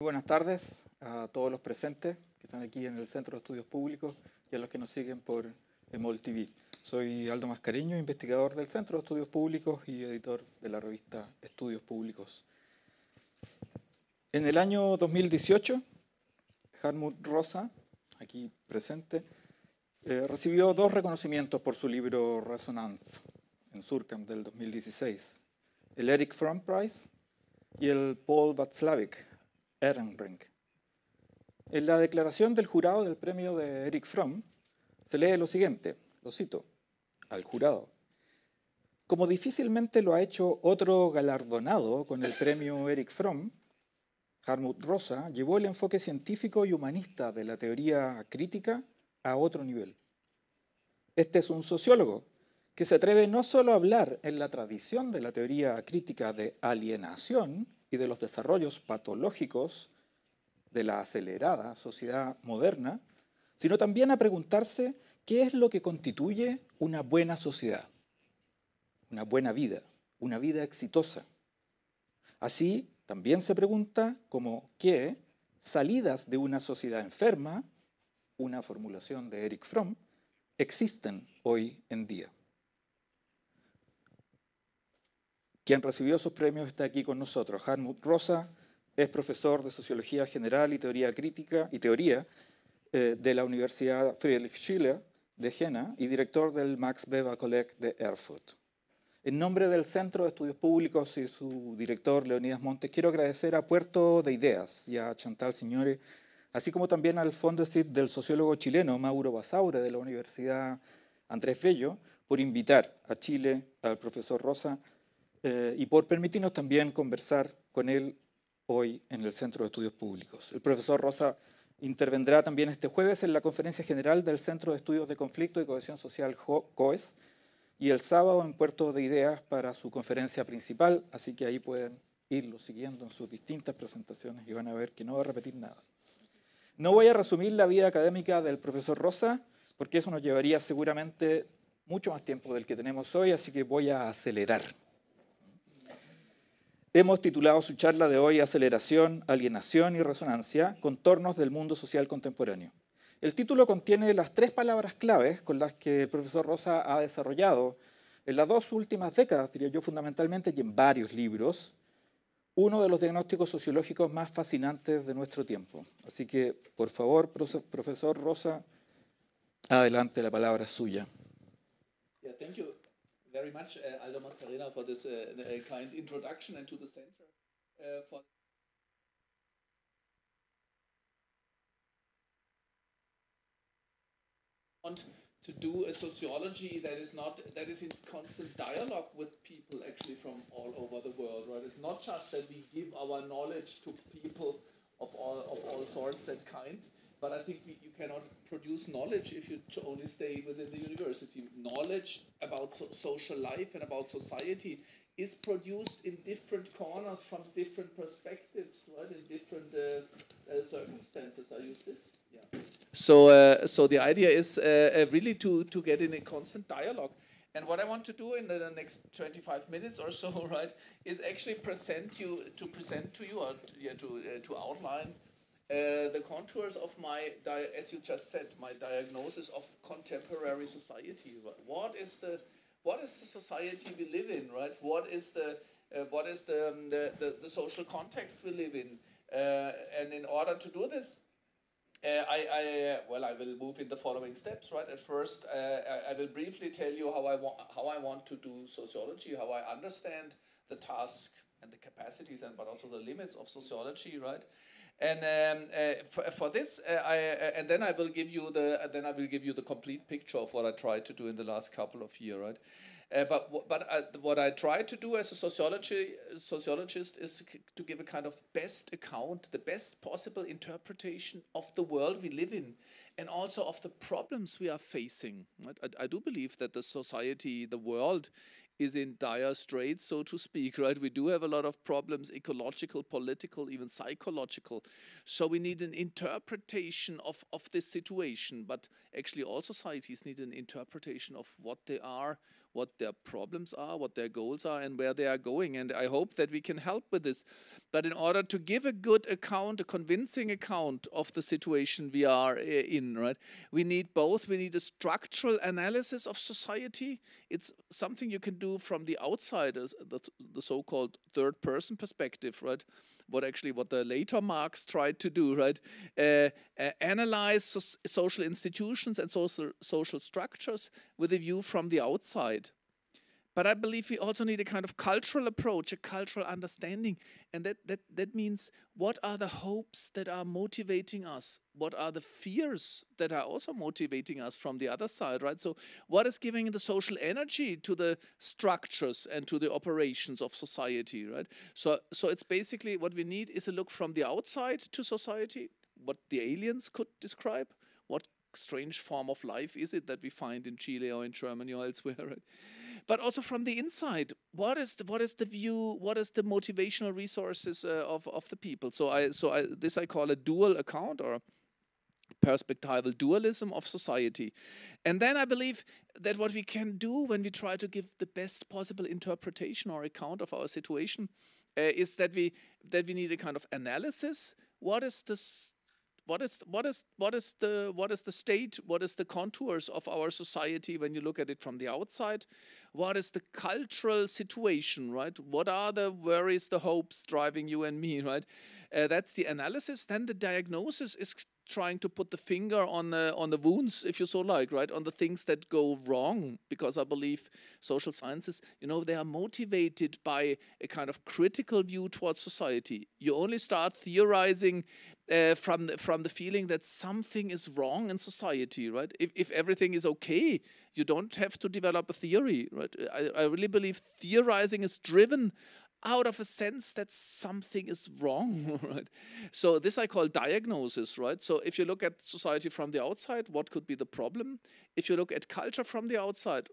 Buenas tardes a todos los presentes que están aquí en el Centro de Estudios Públicos y a los que nos siguen por EMOL TV. Soy Aldo Mascariño, investigador del Centro de Estudios Públicos y editor de la revista Estudios Públicos. En el año 2018, Harmut Rosa, aquí presente, eh, recibió dos reconocimientos por su libro Resonance en Surcam del 2016, el Eric Fromm Prize y el Paul Václavic en la declaración del jurado del premio de Eric Fromm se lee lo siguiente, lo cito, al jurado. Como difícilmente lo ha hecho otro galardonado con el premio Eric Fromm, Harmut Rosa llevó el enfoque científico y humanista de la teoría crítica a otro nivel. Este es un sociólogo que se atreve no solo a hablar en la tradición de la teoría crítica de alienación, y de los desarrollos patológicos de la acelerada sociedad moderna, sino también a preguntarse qué es lo que constituye una buena sociedad, una buena vida, una vida exitosa. Así, también se pregunta como qué salidas de una sociedad enferma, una formulación de Eric Fromm, existen hoy en día. quien recibió sus premios está aquí con nosotros. Harmut Rosa es profesor de Sociología General y Teoría Crítica y Teoría eh, de la Universidad Friedrich Schiller de Jena y director del Max Weber College de Erfurt. En nombre del Centro de Estudios Públicos y su director Leonidas Montes, quiero agradecer a Puerto de Ideas y a Chantal Signore, así como también al Fondesit del sociólogo chileno Mauro Basaure de la Universidad Andrés Bello, por invitar a Chile al profesor Rosa eh, y por permitirnos también conversar con él hoy en el Centro de Estudios Públicos. El profesor Rosa intervendrá también este jueves en la conferencia general del Centro de Estudios de Conflicto y Cohesión Social COES y el sábado en Puerto de Ideas para su conferencia principal, así que ahí pueden irlo siguiendo en sus distintas presentaciones y van a ver que no va a repetir nada. No voy a resumir la vida académica del profesor Rosa, porque eso nos llevaría seguramente mucho más tiempo del que tenemos hoy, así que voy a acelerar. Hemos titulado su charla de hoy Aceleración, Alienación y Resonancia, Contornos del Mundo Social Contemporáneo. El título contiene las tres palabras claves con las que el profesor Rosa ha desarrollado en las dos últimas décadas, diría yo fundamentalmente, y en varios libros, uno de los diagnósticos sociológicos más fascinantes de nuestro tiempo. Así que, por favor, profesor Rosa, adelante, la palabra suya. very much, uh, Aldo Mascarena, for this uh, uh, kind introduction and to the center uh, for. to do a sociology that is not that is in constant dialogue with people actually from all over the world right it's not just that we give our knowledge to people of all of all sorts and kinds but I think we, you cannot produce knowledge if you only stay within the university. Knowledge about so social life and about society is produced in different corners from different perspectives, right? In different uh, uh, circumstances. I use this. Yeah. So, uh, so the idea is uh, uh, really to, to get in a constant dialogue. And what I want to do in the next 25 minutes or so, right, is actually present you to present to you or yeah, to uh, to outline uh, the contours of my, as you just said, my diagnosis of contemporary society. What is the, what is the society we live in, right? What is the, uh, what is the, um, the, the, the, social context we live in? Uh, and in order to do this, uh, I, I well, I will move in the following steps, right? At first, uh, I, I will briefly tell you how I want how I want to do sociology, how I understand the task and the capacities and but also the limits of sociology, right? And um, uh, for, for, this, uh, I, uh, and then I will give you the uh, then I will give you the complete picture of what I tried to do in the last couple of years, right? Uh, but but what I try to do as a sociology sociologist is to give a kind of best account, the best possible interpretation of the world we live in, and also of the problems we are facing. I, I do believe that the society, the world, is in dire straits, so to speak, right? We do have a lot of problems ecological, political, even psychological. So we need an interpretation of, of this situation, but actually all societies need an interpretation of what they are what their problems are, what their goals are, and where they are going. And I hope that we can help with this. But in order to give a good account, a convincing account of the situation we are eh, in, right, we need both. We need a structural analysis of society. It's something you can do from the outsiders, the, the so called third person perspective, right? what actually what the later Marx tried to do, right? Uh, uh, analyze so social institutions and social social structures with a view from the outside. But I believe we also need a kind of cultural approach, a cultural understanding. And that, that, that means what are the hopes that are motivating us? What are the fears that are also motivating us from the other side, right? So, what is giving the social energy to the structures and to the operations of society, right? So, so it's basically what we need is a look from the outside to society, what the aliens could describe strange form of life is it that we find in Chile or in Germany or elsewhere? But also from the inside, what is the, what is the view? What is the motivational resources uh, of of the people? So I so I, this I call a dual account or perspectival dualism of society. And then I believe that what we can do when we try to give the best possible interpretation or account of our situation uh, is that we that we need a kind of analysis. What is this? what is what is what is the what is the state what is the contours of our society when you look at it from the outside what is the cultural situation right what are the worries the hopes driving you and me right uh, that's the analysis then the diagnosis is trying to put the finger on the on the wounds, if you so like, right, on the things that go wrong. Because I believe social sciences, you know, they are motivated by a kind of critical view towards society. You only start theorizing uh, from the, from the feeling that something is wrong in society, right? If if everything is okay, you don't have to develop a theory, right? I, I really believe theorizing is driven out of a sense that something is wrong right so this i call diagnosis right so if you look at society from the outside what could be the problem if you look at culture from the outside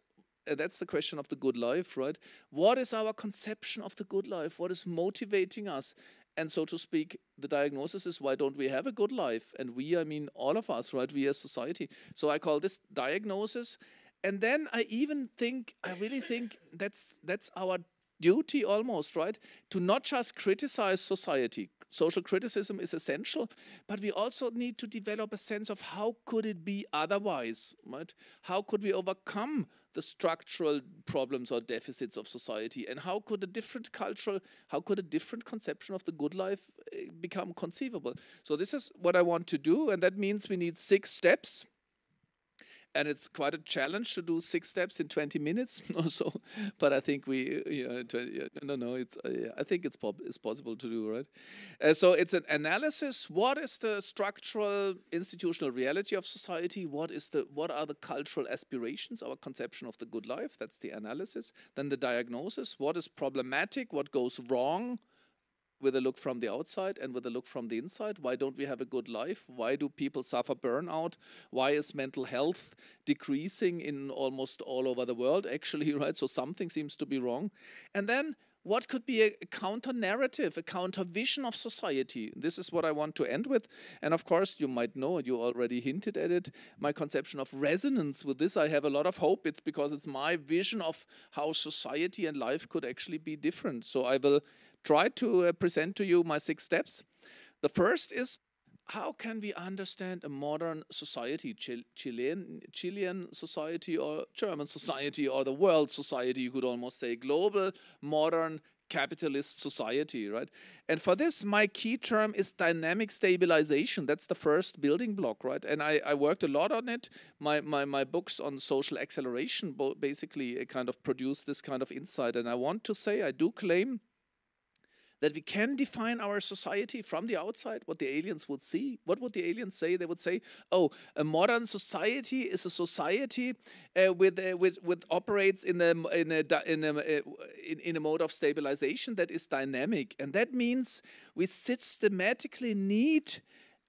uh, that's the question of the good life right what is our conception of the good life what is motivating us and so to speak the diagnosis is why don't we have a good life and we i mean all of us right we as society so i call this diagnosis and then i even think i really think that's that's our duty almost, right, to not just criticize society. Social criticism is essential, but we also need to develop a sense of how could it be otherwise, right? How could we overcome the structural problems or deficits of society, and how could a different cultural, how could a different conception of the good life eh, become conceivable? So this is what I want to do, and that means we need six steps and it's quite a challenge to do six steps in 20 minutes or so but i think we yeah, 20, no no it's uh, yeah, i think it's, it's possible to do right uh, so it's an analysis what is the structural institutional reality of society what is the what are the cultural aspirations our conception of the good life that's the analysis then the diagnosis what is problematic what goes wrong with a look from the outside and with a look from the inside. Why don't we have a good life? Why do people suffer burnout? Why is mental health decreasing in almost all over the world, actually, right? So something seems to be wrong. And then what could be a counter narrative, a counter vision of society? This is what I want to end with. And of course, you might know, you already hinted at it, my conception of resonance with this. I have a lot of hope. It's because it's my vision of how society and life could actually be different. So I will try to uh, present to you my six steps. The first is how can we understand a modern society, Chil Chilean, Chilean society or German society or the world society, you could almost say, global modern capitalist society, right? And for this, my key term is dynamic stabilization. That's the first building block, right? And I, I worked a lot on it. My, my, my books on social acceleration basically uh, kind of produce this kind of insight. And I want to say, I do claim that we can define our society from the outside, what the aliens would see. What would the aliens say? They would say, "Oh, a modern society is a society uh, with, uh, with with operates in a in a in a uh, in, in a mode of stabilization that is dynamic, and that means we systematically need."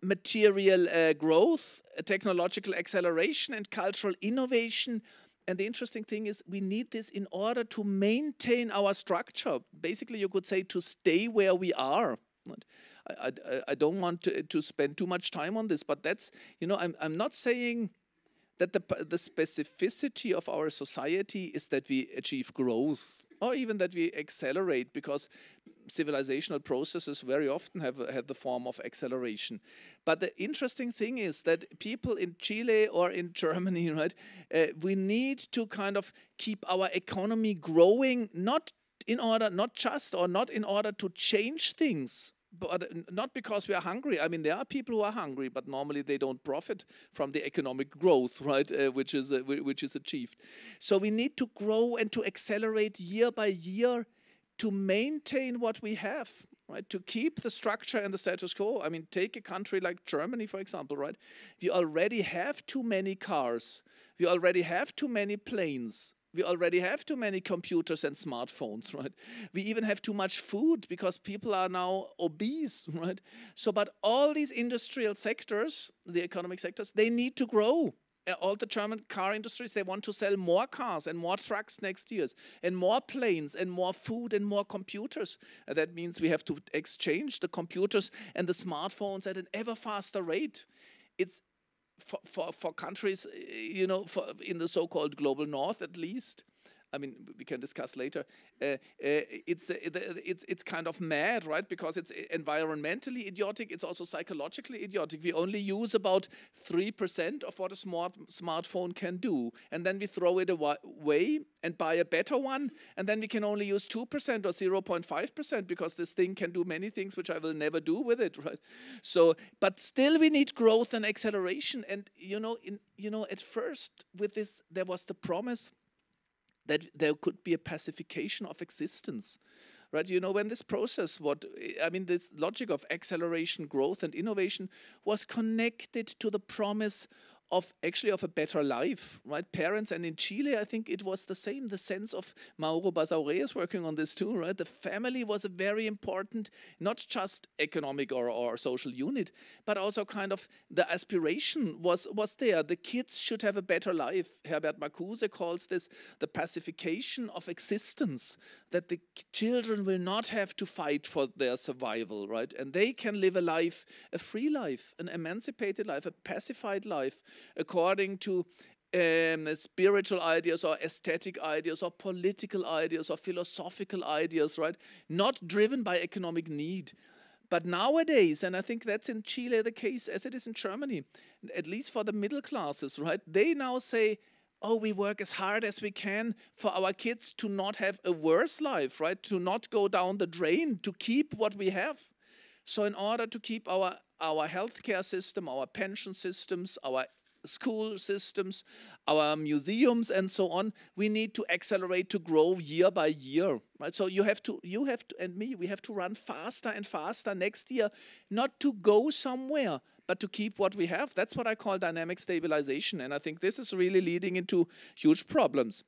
material uh, growth, technological acceleration, and cultural innovation and the interesting thing is we need this in order to maintain our structure basically you could say to stay where we are I, I, I don't want to, to spend too much time on this but that's you know i'm, I'm not saying that the, the specificity of our society is that we achieve growth or even that we accelerate because civilizational processes very often have had the form of acceleration but the interesting thing is that people in chile or in germany right uh, we need to kind of keep our economy growing not in order not just or not in order to change things but not because we are hungry. I mean, there are people who are hungry, but normally they don't profit from the economic growth, right, uh, which is uh, which is achieved. So we need to grow and to accelerate year by year to maintain what we have, right? To keep the structure and the status quo. I mean, take a country like Germany, for example, right? We already have too many cars. We already have too many planes we already have too many computers and smartphones, right? We even have too much food because people are now obese, right? So, but all these industrial sectors, the economic sectors, they need to grow uh, all the German car industries, they want to sell more cars and more trucks next years, and more planes and more food and more computers. And uh, that means we have to exchange the computers and the smartphones at an ever faster rate. It's for, for, for countries, eh, you know, for in the so-called global north at least, I mean, we can discuss later. Uh, uh it's uh, uh, it's it's kind of mad, right? Because it's environmentally idiotic. It's also psychologically idiotic. We only use about three percent of what a smart smartphone can do, and then we throw it away and buy a better one, and then we can only use two percent or zero point five percent because this thing can do many things which I will never do with it, right? So, but still, we need growth and acceleration, and you know, in you know, at first with this there was the promise that there could be a pacification of existence right you know when this process what i mean this logic of acceleration growth and innovation was connected to the promise of actually of a better life, right? Parents and in Chile, I think it was the same. The sense of Mauro Basaure is working on this too, right? The family was a very important, not just economic or, or social unit, but also kind of the aspiration was was there. The kids should have a better life. Herbert Marcuse calls this the pacification of existence, that the children will not have to fight for their survival, right? And they can live a life, a free life, an emancipated life, a pacified life according to um, spiritual ideas or aesthetic ideas or political ideas or philosophical ideas, right? Not driven by economic need. But nowadays, and I think that's in Chile the case as it is in Germany, at least for the middle classes, right? They now say, oh, we work as hard as we can for our kids to not have a worse life, right? To not go down the drain, to keep what we have. So, in order to keep our, our healthcare system, our pension systems, our school systems, our museums, and so on, we need to accelerate to grow year by year. Right? So you have to, you have to, and me, we have to run faster and faster next year, not to go somewhere, but to keep what we have. That's what I call dynamic stabilization, and I think this is really leading into huge problems.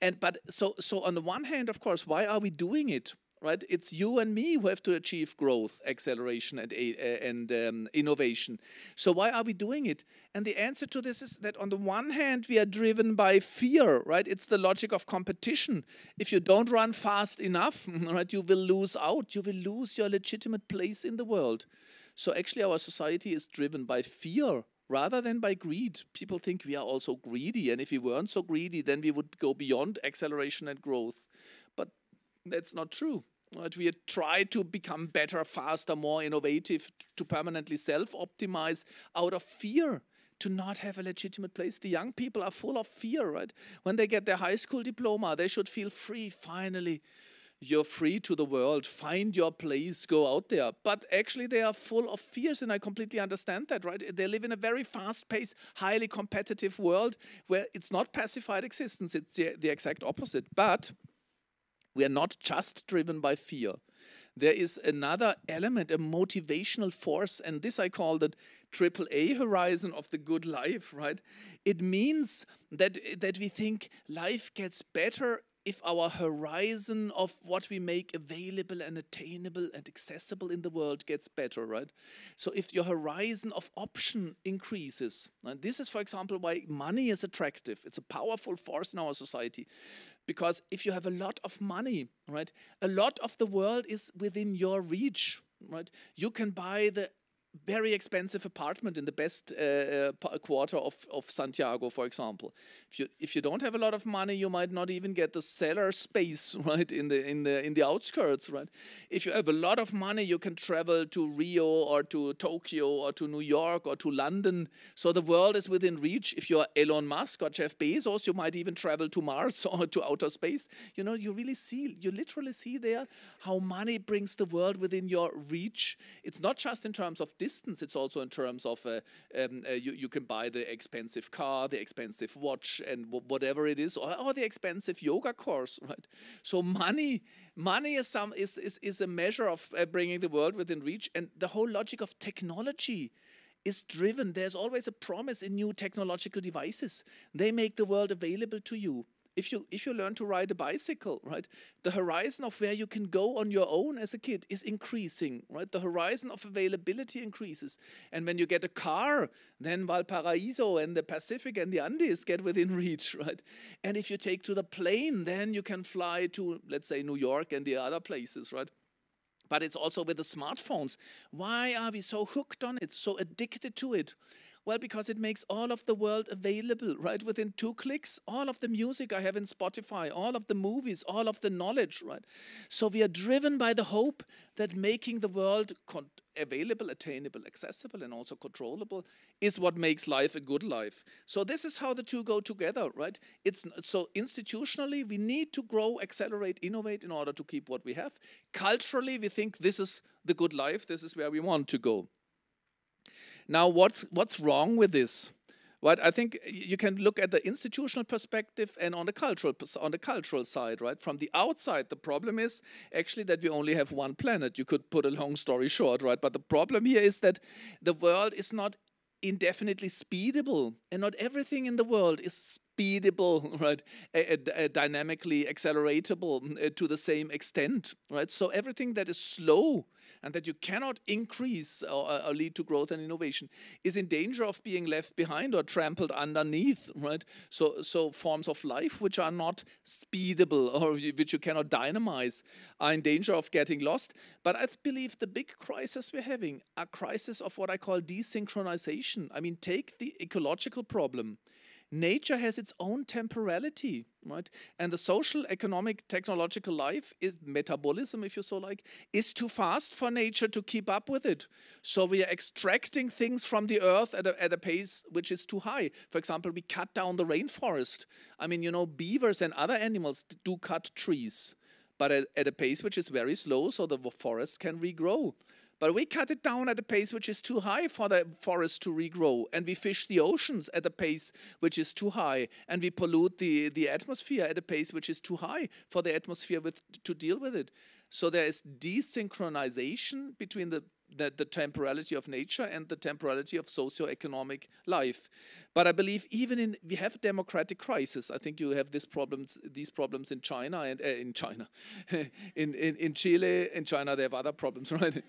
And but so so on the one hand, of course, why are we doing it? right? It's you and me who have to achieve growth, acceleration, and, uh, and um, innovation. So why are we doing it? And the answer to this is that on the one hand, we are driven by fear, right? It's the logic of competition. If you don't run fast enough, right, you will lose out. You will lose your legitimate place in the world. So actually, our society is driven by fear rather than by greed. People think we are also greedy, and if we weren't so greedy, then we would go beyond acceleration and growth. That's not true. Right? We try to become better, faster, more innovative, to permanently self optimize out of fear to not have a legitimate place. The young people are full of fear, right? When they get their high school diploma, they should feel free. Finally, you're free to the world. Find your place, go out there. But actually, they are full of fears, and I completely understand that, right? They live in a very fast paced, highly competitive world where it's not pacified existence, it's the, the exact opposite. But we are not just driven by fear. There is another element, a motivational force, and this I call the triple A horizon of the good life, right? It means that that we think life gets better if our horizon of what we make available and attainable and accessible in the world gets better, right? So if your horizon of option increases, and this is, for example, why money is attractive. It's a powerful force in our society. Because if you have a lot of money, right, a lot of the world is within your reach, right? You can buy the very expensive apartment in the best uh, uh quarter of, of Santiago, for example. If you if you don't have a lot of money, you might not even get the cellar space right in the in the in the outskirts, right? If you have a lot of money, you can travel to Rio or to Tokyo or to New York or to London. So the world is within reach. If you're Elon Musk or Jeff Bezos, you might even travel to Mars or to outer space. You know, you really see you literally see there how money brings the world within your reach. It's not just in terms of distance distance. It's also in terms of uh, um, uh, you, you can buy the expensive car, the expensive watch, and w- whatever it is, or, or the expensive yoga course, right? So money, money is some is is, is a measure of uh, bringing the world within reach, and the whole logic of technology is driven. There's always a promise in new technological devices. They make the world available to you if you if you learn to ride a bicycle right the horizon of where you can go on your own as a kid is increasing right the horizon of availability increases and when you get a car then valparaiso and the pacific and the andes get within reach right and if you take to the plane then you can fly to let's say new york and the other places right but it's also with the smartphones why are we so hooked on it so addicted to it well, because it makes all of the world available, right? Within two clicks, all of the music I have in Spotify, all of the movies, all of the knowledge, right? So we are driven by the hope that making the world available, attainable, accessible, and also controllable is what makes life a good life. So this is how the two go together, right? It's so institutionally we need to grow, accelerate, innovate in order to keep what we have. Culturally, we think this is the good life. This is where we want to go. Now, what's, what's wrong with this? Right, I think you can look at the institutional perspective and on the cultural on the cultural side, right? From the outside, the problem is actually that we only have one planet. You could put a long story short, right? But the problem here is that the world is not indefinitely speedable and not everything in the world is speedable right a, a, a dynamically acceleratable uh, to the same extent right so everything that is slow and that you cannot increase or, uh, or, lead to growth and innovation is in danger of being left behind or trampled underneath, right? So, so forms of life which are not speedable or which you cannot dynamize are in danger of getting lost. But I believe the big crisis we're having a crisis of what I call desynchronization. I mean, take the ecological problem nature has its own temporality, right? And the social, economic, technological life is metabolism, if you so like, is too fast for nature to keep up with it. So we are extracting things from the earth at a, at a pace which is too high. For example, we cut down the rainforest. I mean, you know, beavers and other animals do cut trees, but at, at a pace which is very slow, so the forest can regrow. But we cut it down at a pace which is too high for the forest to regrow. And we fish the oceans at a pace which is too high. And we pollute the, the atmosphere at a pace which is too high for the atmosphere with, to deal with it. So there is desynchronization between the the, the temporality of nature and the temporality of socio-economic life. But I believe even in we have a democratic crisis. I think you have these problems these problems in China and uh, in China, in, in in Chile. In China they have other problems, right?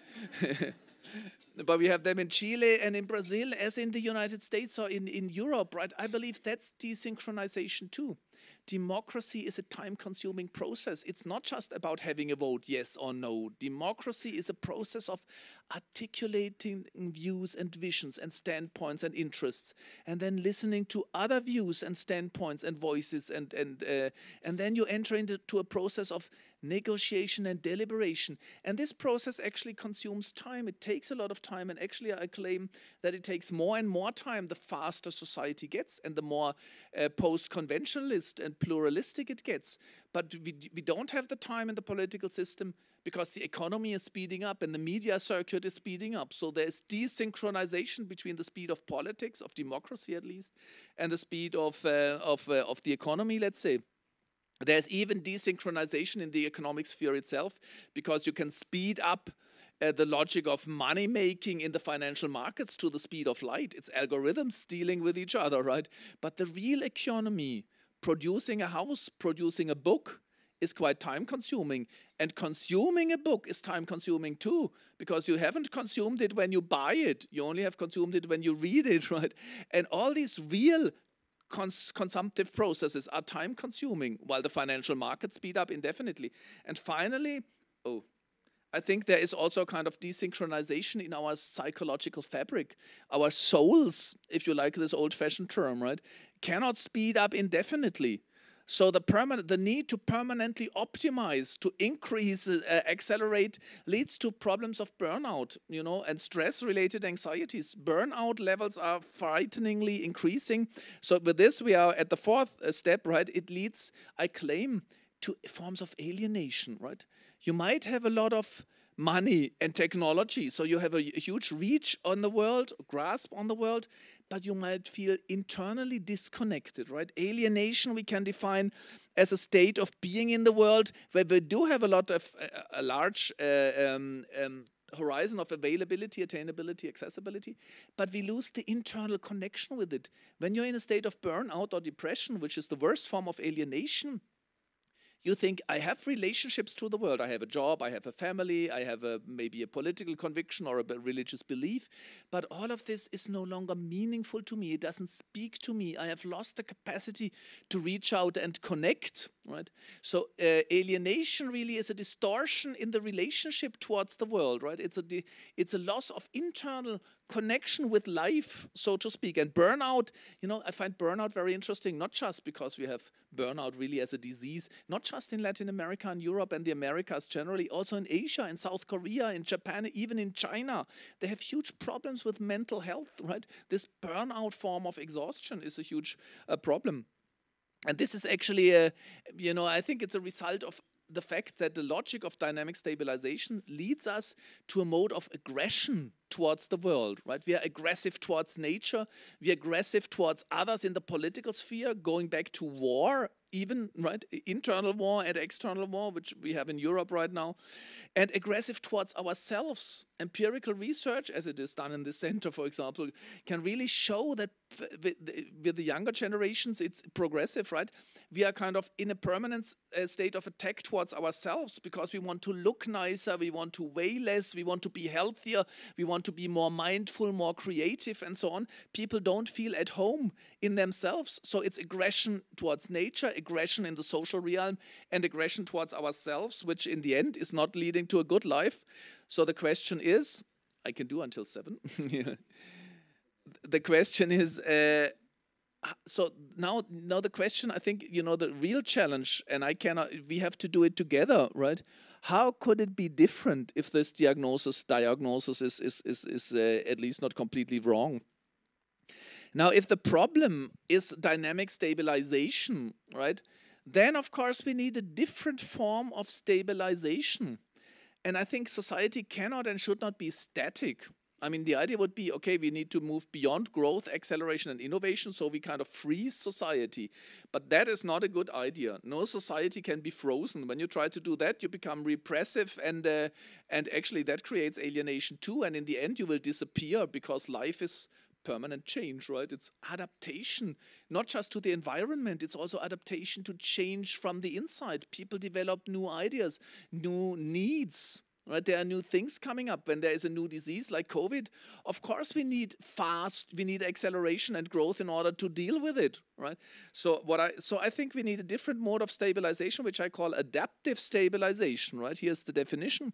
but we have them in Chile and in Brazil, as in the United States or in in Europe, right? I believe that's desynchronization too democracy is a time consuming process. It's not just about having a vote, yes or no. Democracy is a process of articulating views and visions and standpoints and interests, and then listening to other views and standpoints and voices, and, and, uh, and then you enter into a process of negotiation and deliberation. And this process actually consumes time. It takes a lot of time. And actually, I claim that it takes more and more time the faster society gets and the more uh, post conventionalist and pluralistic it gets. But we, we don't have the time in the political system because the economy is speeding up and the media circuit is speeding up. So there's desynchronization between the speed of politics, of democracy at least, and the speed of, uh, of, uh, of the economy, let's say. There's even desynchronization in the economic sphere itself because you can speed up uh, the logic of money making in the financial markets to the speed of light. It's algorithms dealing with each other, right? But the real economy, producing a house, producing a book, is quite time consuming. And consuming a book is time consuming too, because you haven't consumed it when you buy it. You only have consumed it when you read it, right? And all these real cons consumptive processes are time consuming while the financial markets speed up indefinitely. And finally, oh, I think there is also a kind of desynchronization in our psychological fabric. Our souls, if you like this old fashioned term, right, cannot speed up indefinitely. So the permanent, the need to permanently optimize, to increase, uh, accelerate, leads to problems of burnout, you know, and stress-related anxieties. Burnout levels are frighteningly increasing. So with this, we are at the fourth uh, step, right? It leads, I claim, to forms of alienation, right? You might have a lot of money and technology. So you have a huge reach on the world, grasp on the world, but you might feel internally disconnected, right? Alienation we can define as a state of being in the world where we do have a lot of a, uh, a large uh, um, um, horizon of availability, attainability, accessibility, but we lose the internal connection with it. When you're in a state of burnout or depression, which is the worst form of alienation, you think I have relationships to the world. I have a job, I have a family, I have a, maybe a political conviction or a religious belief, but all of this is no longer meaningful to me. It doesn't speak to me. I have lost the capacity to reach out and connect right so uh, alienation really is a distortion in the relationship towards the world right it's a it's a loss of internal connection with life so to speak and burnout you know i find burnout very interesting not just because we have burnout really as a disease not just in latin america and europe and the americas generally also in asia in south korea in japan even in china they have huge problems with mental health right this burnout form of exhaustion is a huge uh, problem and this is actually a, you know, I think it's a result of the fact that the logic of dynamic stabilization leads us to a mode of aggression towards the world, right? We are aggressive towards nature, we are aggressive towards others in the political sphere, going back to war, even, right? Internal war and external war, which we have in Europe right now, and aggressive towards ourselves. Empirical research, as it is done in the center, for example, can really show that with, the younger generations, it's progressive, right? We are kind of in a permanent uh, state of attack towards ourselves because we want to look nicer, we want to weigh less, we want to be healthier, we want to be more mindful, more creative, and so on. People don't feel at home in themselves. So it's aggression towards nature, aggression in the social realm, and aggression towards ourselves, which in the end is not leading to a good life. So the question is I can do until seven. yeah the question is uh, so now now the question i think you know the real challenge and i cannot we have to do it together right how could it be different if this diagnosis diagnosis is is is, is uh, at least not completely wrong now if the problem is dynamic stabilization right then of course we need a different form of stabilization and i think society cannot and should not be static I mean, the idea would be okay, we need to move beyond growth, acceleration, and innovation, so we kind of freeze society. But that is not a good idea. No society can be frozen. When you try to do that, you become repressive, and, uh, and actually that creates alienation too. And in the end, you will disappear because life is permanent change, right? It's adaptation, not just to the environment, it's also adaptation to change from the inside. People develop new ideas, new needs Right? There are new things coming up. When there is a new disease like COVID, of course we need fast, we need acceleration and growth in order to deal with it. Right? So what I so I think we need a different mode of stabilization, which I call adaptive stabilization. Right? Here's the definition.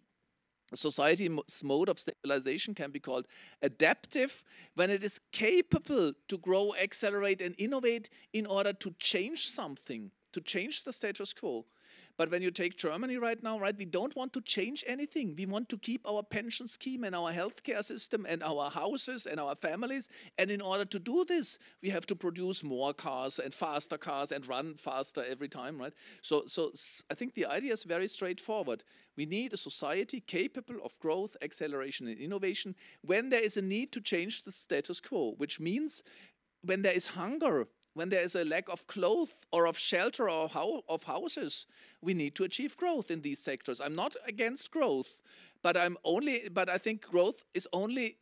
society's mode of stabilization can be called adaptive when it is capable to grow, accelerate, and innovate in order to change something, to change the status quo. But when you take Germany right now, right, we don't want to change anything. We want to keep our pension scheme and our healthcare system and our houses and our families. And in order to do this, we have to produce more cars and faster cars and run faster every time, right? So, so I think the idea is very straightforward. We need a society capable of growth, acceleration, and innovation when there is a need to change the status quo, which means when there is hunger, when there is a lack of clothes or of shelter or of houses, we need to achieve growth in these sectors. I'm not against growth, but I'm only but I think growth is only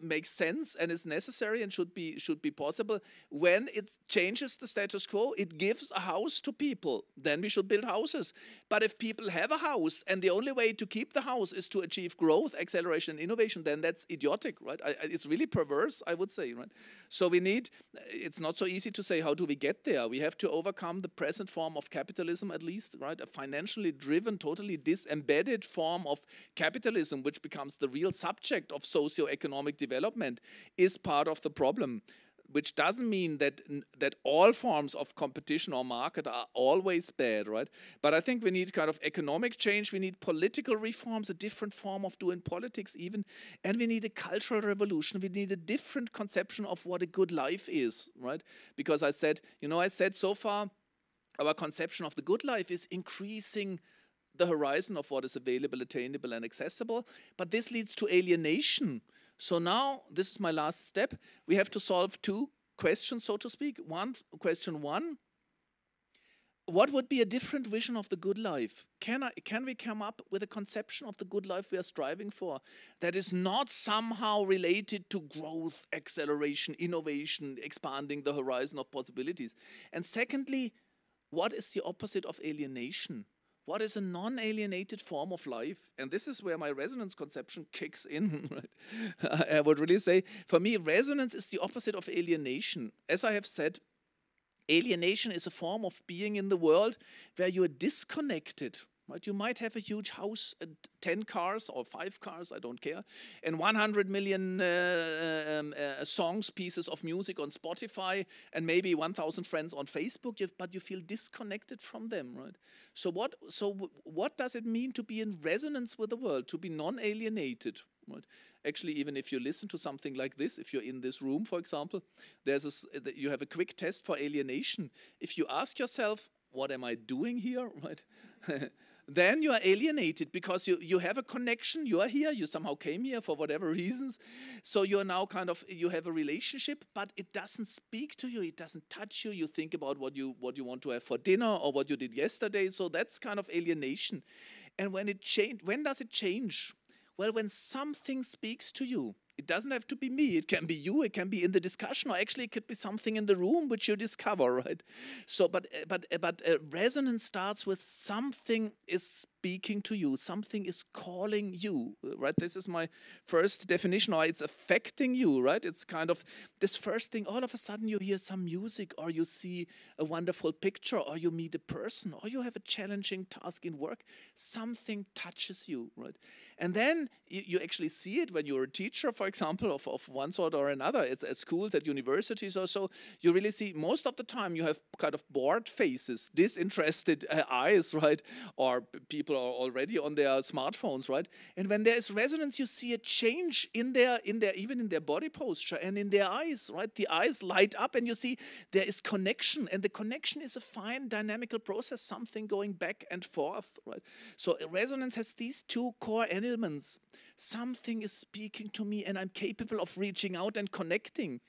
makes sense and is necessary and should be should be possible when it changes the status quo it gives a house to people then we should build houses but if people have a house and the only way to keep the house is to achieve growth acceleration and innovation then that's idiotic right I, it's really perverse i would say right so we need it's not so easy to say how do we get there we have to overcome the present form of capitalism at least right a financially driven totally disembedded form of capitalism which becomes the real subject of socio-economic development is part of the problem which doesn't mean that that all forms of competition or market are always bad, right? But I think we need kind of economic change, we need political reforms, a different form of doing politics even, and we need a cultural revolution. We need a different conception of what a good life is, right? Because I said, you know, I said so far our conception of the good life is increasing the horizon of what is available, attainable, and accessible. But this leads to alienation so now, this is my last step. We have to solve two questions, so to speak. One question one, what would be a different vision of the good life? Can I can we come up with a conception of the good life we are striving for that is not somehow related to growth, acceleration, innovation, expanding the horizon of possibilities? And secondly, what is the opposite of alienation? What is a non alienated form of life? And this is where my resonance conception kicks in. Right? I would really say, for me, resonance is the opposite of alienation. As I have said, alienation is a form of being in the world where you're disconnected Right? You might have a huge house, and uh, 10 cars or 5 cars, I don't care, and 100 million uh, um, uh, songs, pieces of music on Spotify, and maybe 1,000 friends on Facebook, but you feel disconnected from them, right? So what, so what does it mean to be in resonance with the world, to be non-alienated? Right. Actually, even if you listen to something like this, if you're in this room, for example, there's a, uh, you have a quick test for alienation. If you ask yourself, "What am I doing here?" Right then you are alienated because you, you have a connection. You are here. You somehow came here for whatever reasons. So you are now kind of you have a relationship, but it doesn't speak to you. It doesn't touch you. You think about what you what you want to have for dinner or what you did yesterday. So that's kind of alienation. And when it change, when does it change? Well, when something speaks to you it doesn't have to be me. It can be you. It can be in the discussion, or actually, it could be something in the room which you discover, right? So, but eh, but eh, but uh, resonance starts with something is speaking to you, something is calling you, uh, right? This is my first definition, or it's affecting you, right? It's kind of this first thing, all of a sudden you hear some music, or you see a wonderful picture, or you meet a person, or you have a challenging task in work. Something touches you, right? And then you, you actually see it when you're a teacher, for example, of, of one sort or another, at, at schools, at universities or so. You really see most of the time you have kind of bored faces, disinterested uh, eyes, right? Or people people are already on their smartphones, right? And when there is resonance, you see a change in their, in their, even in their body posture and in their eyes, right? The eyes light up, and you see there is connection, and the connection is a fine dynamical process, something going back and forth, right? So resonance has these two core elements. Something is speaking to me, and I'm capable of reaching out and connecting.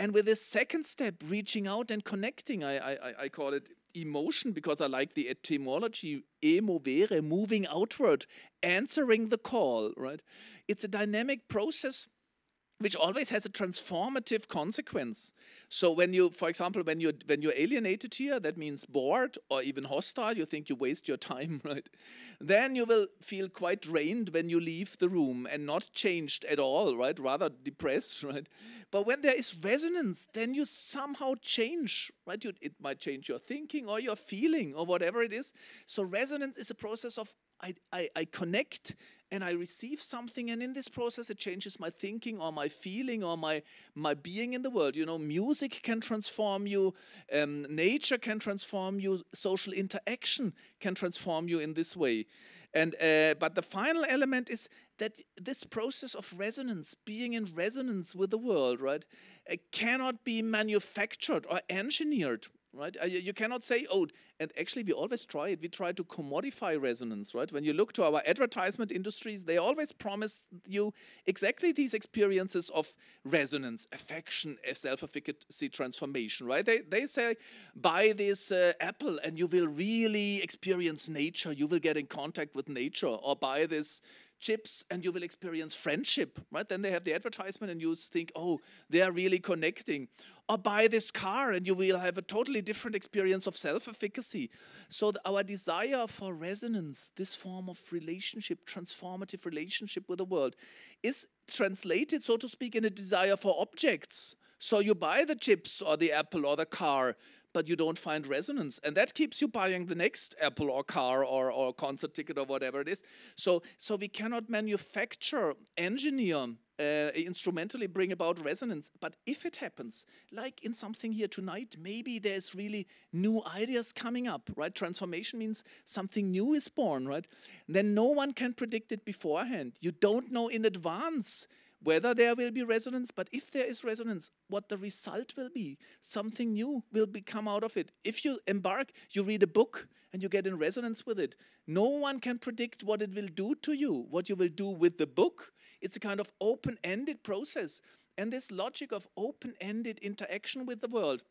And with this second step, reaching out and connecting, I, I, I call it emotion because I like the etymology emovere, moving outward, answering the call, right? It's a dynamic process which always has a transformative consequence. So when you, for example, when you when you're alienated here, that means bored or even hostile. You think you waste your time, right? Then you will feel quite drained when you leave the room and not changed at all, right? Rather depressed, right? But when there is resonance, then you somehow change, right? You, it might change your thinking or your feeling or whatever it is. So resonance is a process of I, I, I connect and I receive something, and in this process, it changes my thinking or my feeling or my my being in the world. You know, music can transform you, um, nature can transform you, social interaction can transform you in this way. And uh, but the final element is that this process of resonance, being in resonance with the world, right, uh, cannot be manufactured or engineered right? Uh, you cannot say, oh, and actually we always try it. We try to commodify resonance, right? When you look to our advertisement industries, they always promise you exactly these experiences of resonance, affection, self-efficacy transformation, right? They, they say, buy this uh, apple and you will really experience nature. You will get in contact with nature or buy this chips and you will experience friendship, right? Then they have the advertisement and you think, oh, they are really connecting. Or buy this car and you will have a totally different experience of self efficacy. So, our desire for resonance, this form of relationship, transformative relationship with the world, is translated, so to speak, in a desire for objects. So, you buy the chips or the apple or the car but you don't find resonance. And that keeps you buying the next Apple or car or, or concert ticket or whatever it is. So, so we cannot manufacture, engineer, uh, instrumentally bring about resonance. But if it happens, like in something here tonight, maybe there's really new ideas coming up, right? Transformation means something new is born, right? Then no one can predict it beforehand. You don't know in advance whether there will be resonance, but if there is resonance, what the result will be. Something new will be come out of it. If you embark, you read a book and you get in resonance with it. No one can predict what it will do to you, what you will do with the book. It's a kind of open ended process. And this logic of open ended interaction with the world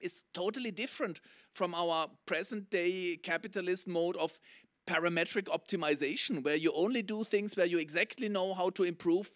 is totally different from our present day capitalist mode of parametric optimization where you only do things where you exactly know how to improve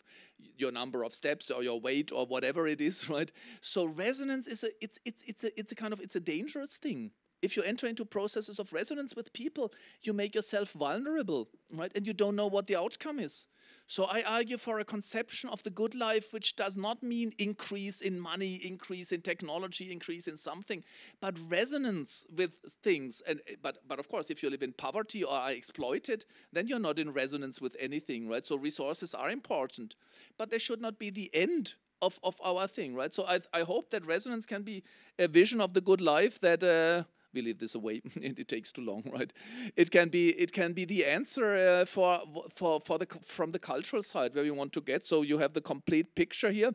your number of steps or your weight or whatever it is right so resonance is a it's it's it's a it's a kind of it's a dangerous thing if you enter into processes of resonance with people you make yourself vulnerable right and you don't know what the outcome is so I argue for a conception of the good life which does not mean increase in money, increase in technology, increase in something, but resonance with things. And eh, but but of course, if you live in poverty or are exploited, then you're not in resonance with anything, right? So resources are important, but they should not be the end of, of our thing, right? So I I hope that resonance can be a vision of the good life that uh, we leave this away. it takes too long, right? It can be it can be the answer uh, for for for the from the cultural side where we want to get. So you have the complete picture here.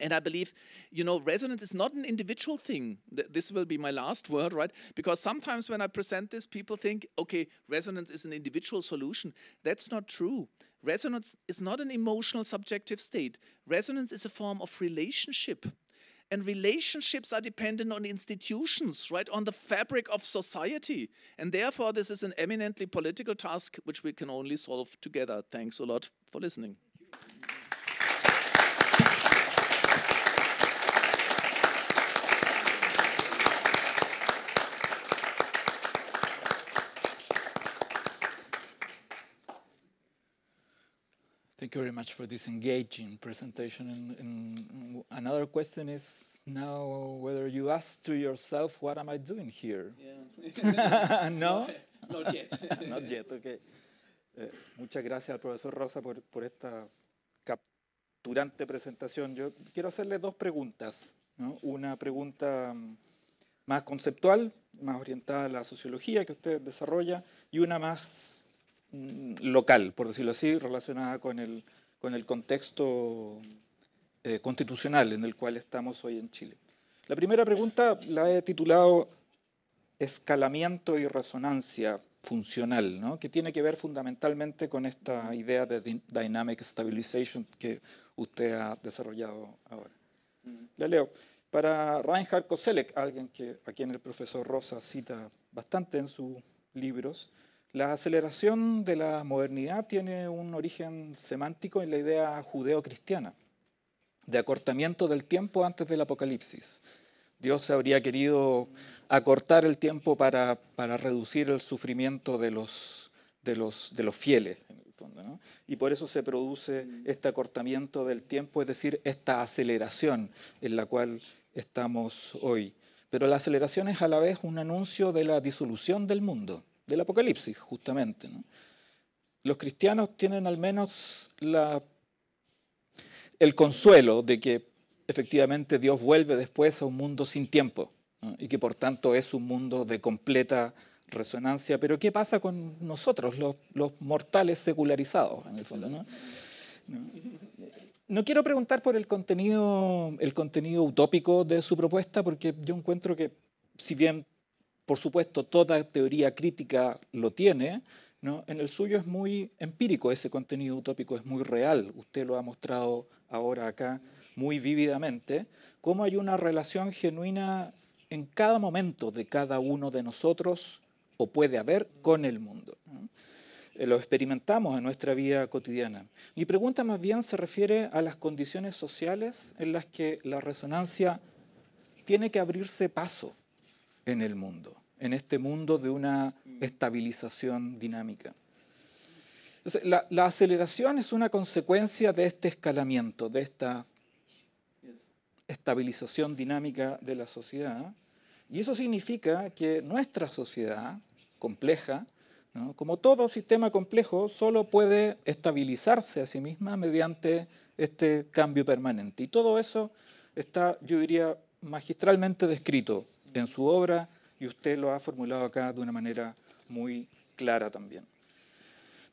And I believe, you know, resonance is not an individual thing. Th this will be my last word, right? Because sometimes when I present this, people think, okay, resonance is an individual solution. That's not true. Resonance is not an emotional subjective state, resonance is a form of relationship. And relationships are dependent on institutions, right? On the fabric of society. And therefore, this is an eminently political task which we can only solve together. Thanks a lot for listening. Thank you very much for this engaging presentation. And, another question is now whether you ask to yourself, what am I doing here? no? no? Not yet. Not yet, okay. Eh, muchas gracias al profesor Rosa por, por, esta capturante presentación. Yo quiero hacerle dos preguntas. ¿no? Una pregunta mm, más conceptual, más orientada a la sociología que usted desarrolla, y una más Mm, local, por decirlo así, relacionada con el, contexto eh, constitucional en el cual estamos hoy en Chile. La primera pregunta la he titulado Escalamiento y resonancia funcional, ¿no? que tiene que ver fundamentalmente con esta idea de dynamic stabilization que usted ha desarrollado ahora. Mm. La leo. Para Reinhard Koselleck, alguien que, a quien el profesor Rosa cita bastante en sus libros, la aceleración de la modernidad tiene un origen semántico en la idea judeocristiana, de acortamiento del tiempo antes del apocalipsis. Dios habría querido acortar el tiempo para, reducir el sufrimiento de los, de los, fieles, en el fondo. Y por eso se produce este acortamiento del tiempo, es decir, esta aceleración en la cual estamos hoy. Pero la aceleración es a la vez un anuncio de la disolución del mundo del Apocalipsis, justamente. Los cristianos tienen al menos la, el consuelo de que efectivamente Dios vuelve después a un mundo sin tiempo y que por tanto es un mundo de completa resonancia. Pero ¿qué pasa con nosotros, los, mortales secularizados, en el fondo? ¿no? No quiero preguntar por el contenido, el contenido utópico de su propuesta, porque yo encuentro que, si bien por supuesto toda teoría crítica lo tiene, ¿no? en el suyo es muy empírico, ese contenido utópico es muy real, usted lo ha mostrado ahora acá muy vívidamente, cómo hay una relación genuina en cada momento de cada uno de nosotros, o puede haber, con el mundo. Eh, lo experimentamos en nuestra vida cotidiana. Mi pregunta más bien se refiere a las condiciones sociales en las que la resonancia tiene que abrirse paso en el mundo, en este mundo de una estabilización dinámica. La, aceleración es una consecuencia de este escalamiento, de esta estabilización dinámica de la sociedad. Y eso significa que nuestra sociedad compleja, como todo sistema complejo, solo puede estabilizarse a sí misma mediante este cambio permanente. Y todo eso está, yo diría, magistralmente descrito en su obra y usted lo ha formulado acá de una manera muy clara también.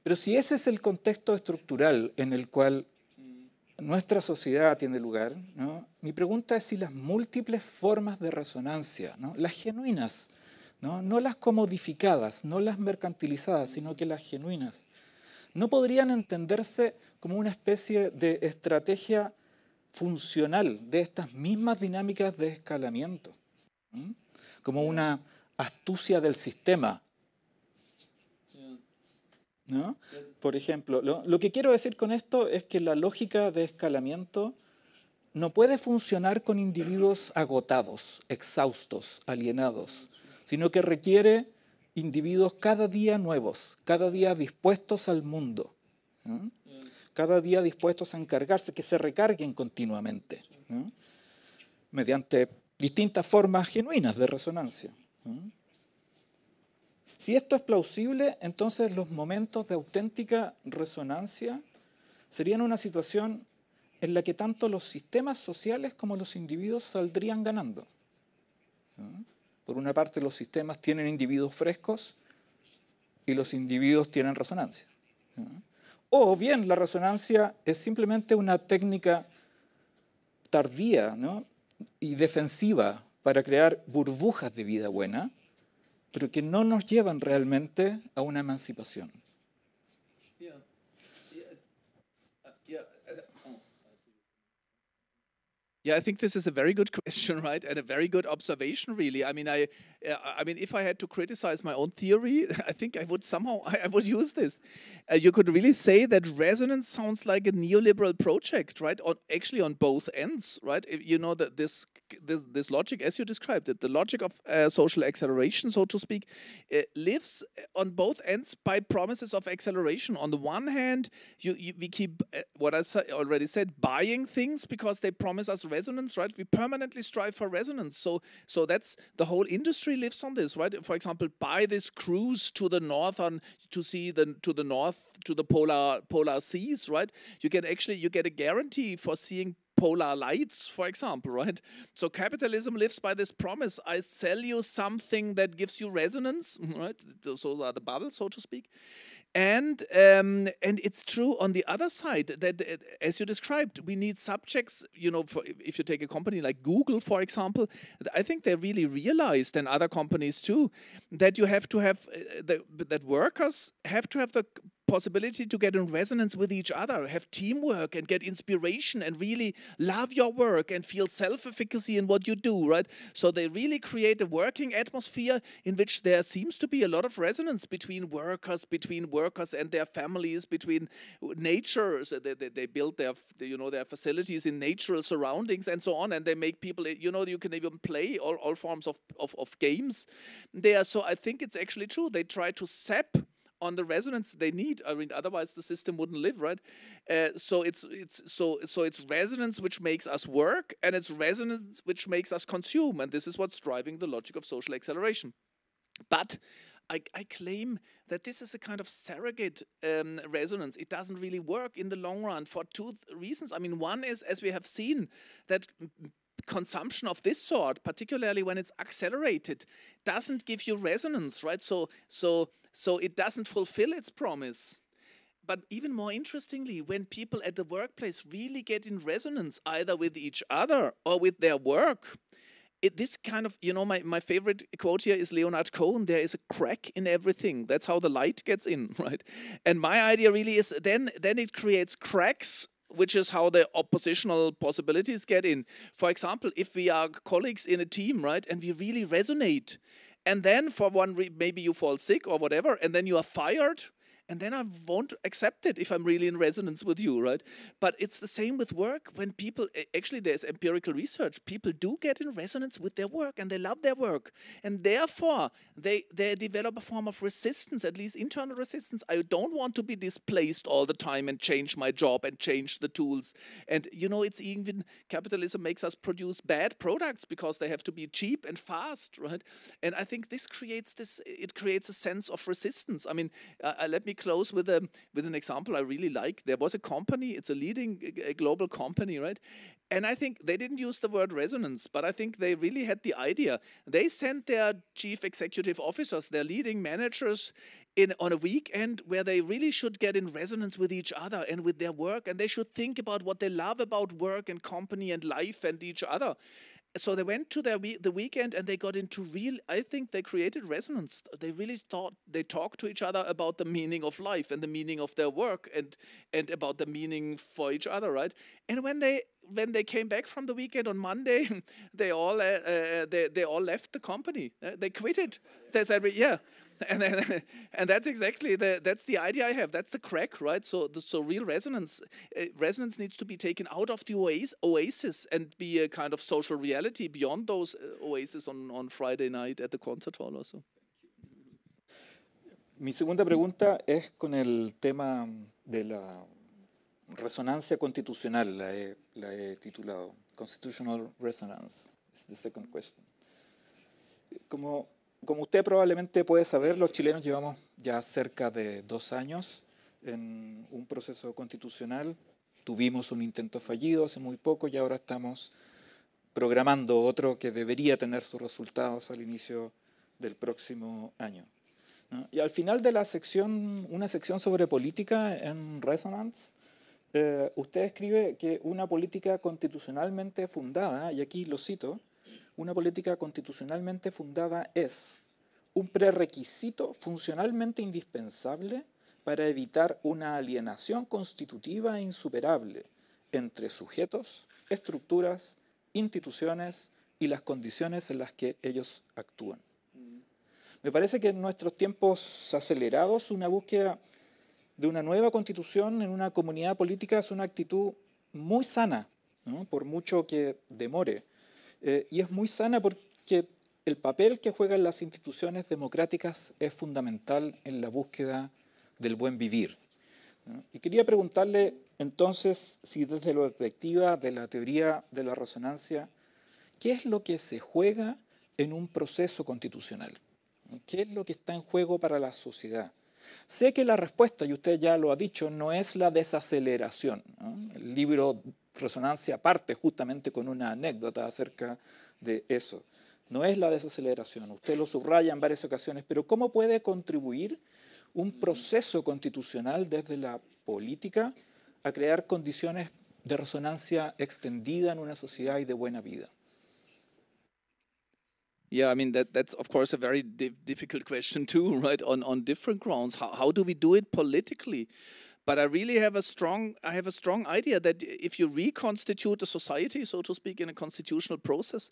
Pero si ese es el contexto estructural en el cual nuestra sociedad tiene lugar, mi pregunta es si las múltiples formas de resonancia, las genuinas, ¿no? ¿no? las comodificadas, no las mercantilizadas, sino que las genuinas, no podrían entenderse como una especie de estrategia funcional de estas mismas dinámicas de escalamiento. ¿Mm? Como una astucia del sistema. Por ejemplo, lo, que quiero decir con esto es que la lógica de escalamiento no puede funcionar con individuos agotados, exhaustos, alienados, sino que requiere individuos cada día nuevos, cada día dispuestos al mundo, cada día dispuestos a encargarse, que se recarguen continuamente, mediante distintas formas genuinas de resonancia. Si esto es plausible, entonces los momentos de auténtica resonancia serían una situación en la que tanto los sistemas sociales como los individuos saldrían ganando. Por una parte, los sistemas tienen individuos frescos y los individuos tienen resonancia. O bien la resonancia es simplemente una técnica tardía, ¿no? y defensiva para crear burbujas de vida buena, pero que no nos llevan realmente a una emancipación. Yeah, I think this is a very good question, right? And a very good observation, really. I mean, I, uh, I mean, if I had to criticize my own theory, I think I would somehow I, would use this. Uh, you could really say that resonance sounds like a neoliberal project, right? On actually on both ends, right? You know that this this, this logic, as you described it, the logic of uh, social acceleration, so to speak, uh, lives uh, on both ends by promises of acceleration. On the one hand, you, you, we keep uh, what I sa already said, buying things because they promise us resonance, right? We permanently strive for resonance. So, so that's the whole industry lives on this, right? For example, buy this cruise to the north on to see the to the north to the polar polar seas, right? You can actually you get a guarantee for seeing polar lights, for example, right? So capitalism lives by this promise I sell you something that gives you resonance, right? Those are the bubbles, so to speak. And um, and it's true on the other side that, uh, as you described, we need subjects. You know, for, if you take a company like Google, for example, I think they really realized, and other companies too, that you have to have uh, the, that workers have to have the possibility to get in resonance with each other, have teamwork and get inspiration and really love your work and feel self efficacy in what you do, right? So they really create a working atmosphere in which there seems to be a lot of resonance between workers, between workers and their families, between nature. So they, they, they build their, you know, their facilities in natural surroundings and so on, and they make people, you know, you can even play all, all forms of, of, of games there. So I think it's actually true. They try to sap on the resonance they need. I mean, otherwise the system wouldn't live, right? Uh, so it's it's so so it's resonance which makes us work, and it's resonance which makes us consume, and this is what's driving the logic of social acceleration. But I, I, claim that this is a kind of surrogate um, resonance. It doesn't really work in the long run for two reasons. I mean, one is, as we have seen, that consumption of this sort, particularly when it's accelerated, doesn't give you resonance, right? So, so, so it doesn't fulfill its promise. But even more interestingly, when people at the workplace really get in resonance either with each other or with their work, it, this kind of, you know, my, my favorite quote here is Leonard Cohen there is a crack in everything. That's how the light gets in, right? And my idea really is then, then it creates cracks which is how the oppositional possibilities get in. For example, if we are colleagues in a team, right, and we really resonate, and then for one re- maybe you fall sick or whatever, and then you are fired and then I won't accept it if I'm really in resonance with you, right? But it's the same with work when people actually there's empirical research. People do get in resonance with their work and they love their work. And therefore they they develop a form of resistance, at least internal resistance. I don't want to be displaced all the time and change my job and change the tools. And you know, it's even capitalism makes us produce bad products because they have to be cheap and fast, right? And I think this creates this it creates a sense of resistance. I mean, uh, uh let me close with a um, with an example I really like. There was a company; it's a leading a global company, right? And I think they didn't use the word resonance, but I think they really had the idea. They sent their chief executive officers, their leading managers, in on a weekend where they really should get in resonance with each other and with their work, and they should think about what they love about work and company and life and each other so they went to their we- the weekend and they got into real i think they created resonance they really thought they talked to each other about the meaning of life and the meaning of their work and and about the meaning for each other right and when they when they came back from the weekend on Monday, they all uh, uh, uh, they, they all left the company. Uh, they quit it. They said, "Yeah." And, then, and that's exactly the that's the idea I have. That's the crack, right? So the, so real resonance uh, resonance needs to be taken out of the oas oasis and be a kind of social reality beyond those uh, on on Friday night at the concert hall also. Mi segunda pregunta es con el tema de la resonancia constitucional, la he, titulado. Constitutional Resonance is the second question. Como, como usted probablemente puede saber, los chilenos llevamos ya cerca de dos años en un proceso constitucional. Tuvimos un intento fallido hace muy poco y ahora estamos programando otro que debería tener sus resultados al inicio del próximo año. Y al final de la sección, una sección sobre política en Resonance, eh, usted escribe que una política constitucionalmente fundada, y aquí lo cito, una política constitucionalmente fundada es un prerequisito funcionalmente indispensable para evitar una alienación constitutiva e insuperable entre sujetos, estructuras, instituciones y las condiciones en las que ellos actúan. Mm. Me parece que en nuestros tiempos acelerados una búsqueda de una nueva constitución en una comunidad política es una actitud muy sana, por mucho que demore. Eh, y es muy sana porque el papel que juegan las instituciones democráticas es fundamental en la búsqueda del buen vivir. Y quería preguntarle entonces si desde la perspectiva de la teoría de la resonancia, ¿qué es lo que se juega en un proceso constitucional? ¿Qué es lo que está en juego para la sociedad? Sé que la respuesta, y usted ya lo ha dicho, no es la desaceleración. El libro Resonancia parte justamente con una anécdota acerca de eso. No es la desaceleración, usted lo subraya en varias ocasiones, pero ¿cómo puede contribuir un proceso constitucional desde la política a crear condiciones de resonancia extendida en una sociedad y de buena vida? Yeah, I mean that that's of course a very di difficult question too, right? On on different grounds, how how do we do it politically? But I really have a strong I have a strong idea that if you reconstitute a society, so to speak, in a constitutional process,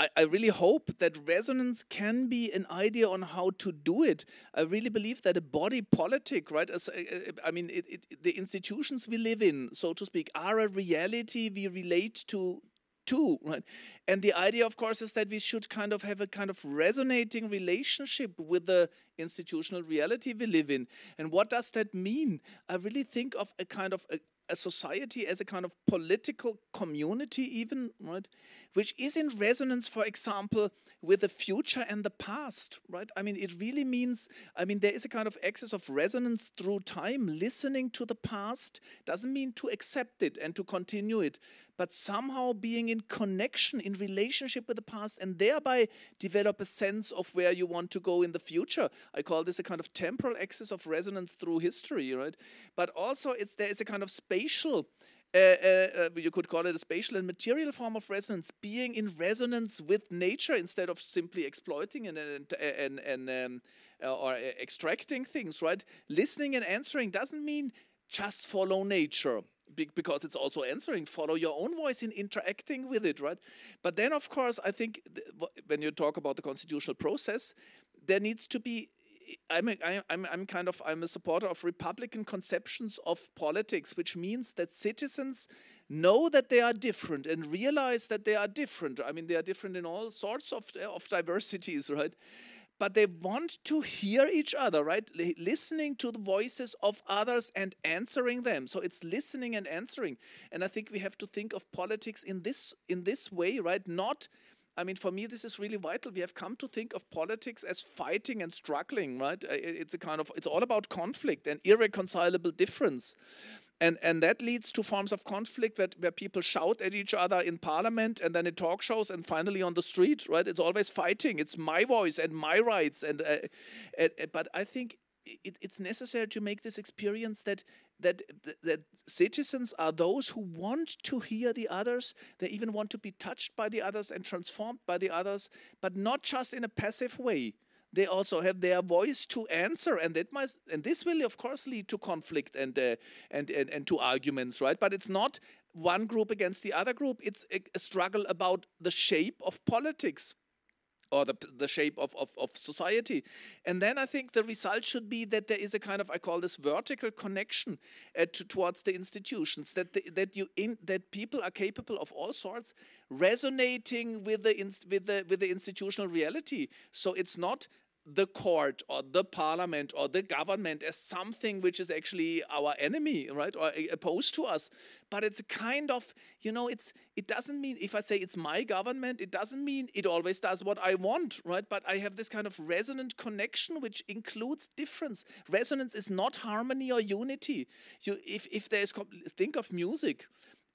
I, I really hope that resonance can be an idea on how to do it. I really believe that a body politic, right? As, uh, uh, I mean, it, it, the institutions we live in, so to speak, are a reality we relate to too, right? And the idea, of course, is that we should kind of have a kind of resonating relationship with the institutional reality we live in. And what does that mean? I really think of a kind of a, a society as a kind of political community, even, right? Which is in resonance, for example, with the future and the past, right? I mean, it really means, I mean, there is a kind of axis of resonance through time. Listening to the past doesn't mean to accept it and to continue it, but somehow being in connection, in relationship with the past, and thereby develop a sense of where you want to go in the future. I call this a kind of temporal axis of resonance through history, right? But also, it's there is a kind of spatial. Uh, uh, uh you could call it a spatial and material form of resonance, being in resonance with nature instead of simply exploiting and and and, and um, uh, or uh, extracting things. Right? Listening and answering doesn't mean just follow nature because it's also answering follow your own voice in interacting with it right but then of course i think when you talk about the constitutional process there needs to be I'm, a, I'm, I'm kind of i'm a supporter of republican conceptions of politics which means that citizens know that they are different and realize that they are different i mean they are different in all sorts of, of diversities right but they want to hear each other, right? L listening to the voices of others and answering them. So it's listening and answering. And I think we have to think of politics in this in this way, right? Not I mean, for me, this is really vital. We have come to think of politics as fighting and struggling, right? It's a kind of, it's all about conflict and irreconcilable difference. And, and that leads to forms of conflict where, where people shout at each other in parliament and then in talk shows and finally on the street, right? It's always fighting. It's my voice and my rights. And, uh, and, But I think it, it's necessary to make this experience that that that citizens are those who want to hear the others they even want to be touched by the others and transformed by the others but not just in a passive way they also have their voice to answer and that must and this will of course lead to conflict and uh, and, and and to arguments right but it's not one group against the other group it's a, a struggle about the shape of politics or the, the shape of, of, of society. And then I think the result should be that there is a kind of, I call this vertical connection uh, to, towards the institutions, that, the, that, you in, that people are capable of all sorts resonating with the, with, the, with the institutional reality. So it's not the court or the parliament or the government as something which is actually our enemy right or opposed to us but it's a kind of you know it's it doesn't mean if i say it's my government it doesn't mean it always does what i want right but i have this kind of resonant connection which includes difference resonance is not harmony or unity you if if there is think of music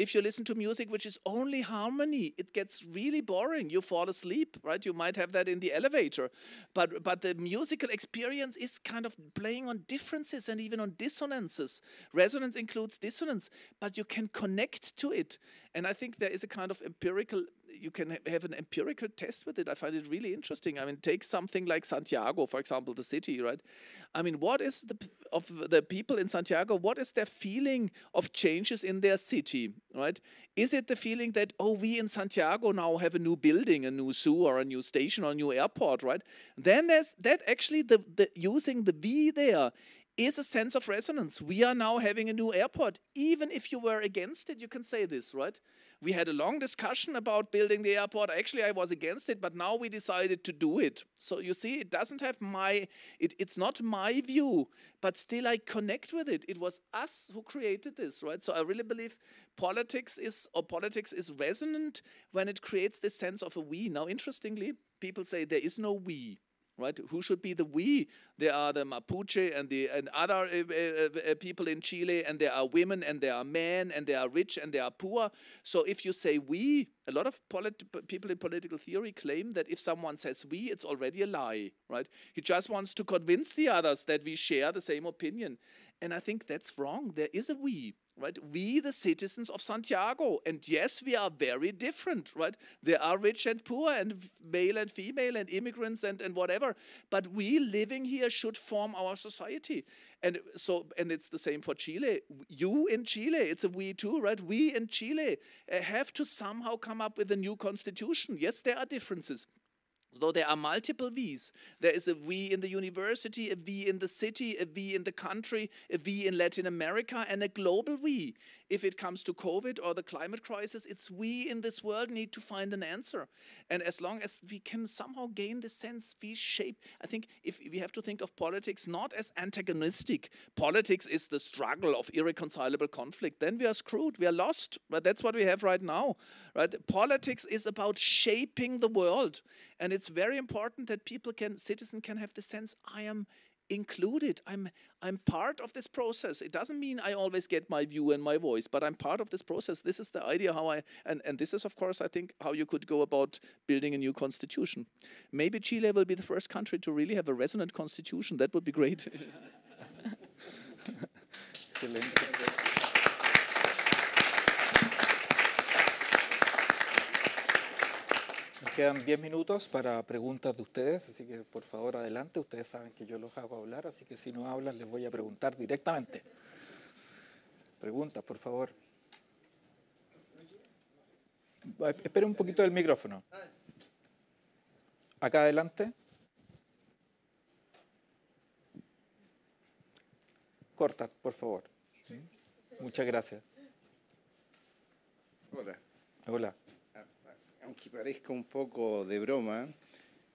if you listen to music which is only harmony, it gets really boring. You fall asleep, right? You might have that in the elevator. But, but the musical experience is kind of playing on differences and even on dissonances. Resonance includes dissonance, but you can connect to it. And I think there is a kind of empirical you can ha have an empirical test with it. I find it really interesting. I mean, take something like Santiago, for example, the city, right? I mean, what is the of the people in Santiago? What is their feeling of changes in their city, right? Is it the feeling that oh, we in Santiago now have a new building, a new zoo, or a new station, or a new airport, right? Then there's that actually the, the using the we there is a sense of resonance. We are now having a new airport. Even if you were against it, you can say this, right? we had a long discussion about building the airport. Actually, I was against it, but now we decided to do it. So you see, it doesn't have my, it, it's not my view, but still I connect with it. It was us who created this, right? So I really believe politics is, or politics is resonant when it creates this sense of a we. Now, interestingly, people say there is no we right? Who should be the we? There are the Mapuche and the and other uh uh, uh, uh, people in Chile, and there are women, and there are men, and there are rich, and there are poor. So if you say we, a lot of people in political theory claim that if someone says we, it's already a lie, right? He just wants to convince the others that we share the same opinion, and I think that's wrong. There is a we, right? We, the citizens of Santiago. And yes, we are very different, right? There are rich and poor, and male and female, and immigrants and, and whatever. But we living here should form our society. And so, and it's the same for Chile. You in Chile, it's a we too, right? We in Chile eh, have to somehow come up with a new constitution. Yes, there are differences. So there are multiple V's. There is a V in the university, a V in the city, a V in the country, a V in Latin America, and a global V. If it comes to COVID or the climate crisis, it's we in this world need to find an answer. And as long as we can somehow gain the sense V shape, I think if we have to think of politics not as antagonistic, politics is the struggle of irreconcilable conflict, then we are screwed. We are lost. But that's what we have right now. Right? Politics is about shaping the world. And it's very important that people can, citizen can have the sense, I am included. I'm, I'm part of this process. It doesn't mean I always get my view and my voice, but I'm part of this process. This is the idea how I, and, and this is, of course, I think, how you could go about building a new constitution. Maybe Chile will be the first country to really have a resonant constitution. That would be great. quedan 10 minutos para preguntas de ustedes, así que por favor adelante. Ustedes saben que yo los hago hablar, así que si no hablan les voy a preguntar directamente. Preguntas, por favor. Espera un poquito del micrófono. Acá adelante. Corta, por favor. Muchas gracias. Hola. Hola aunque parezca un poco de broma,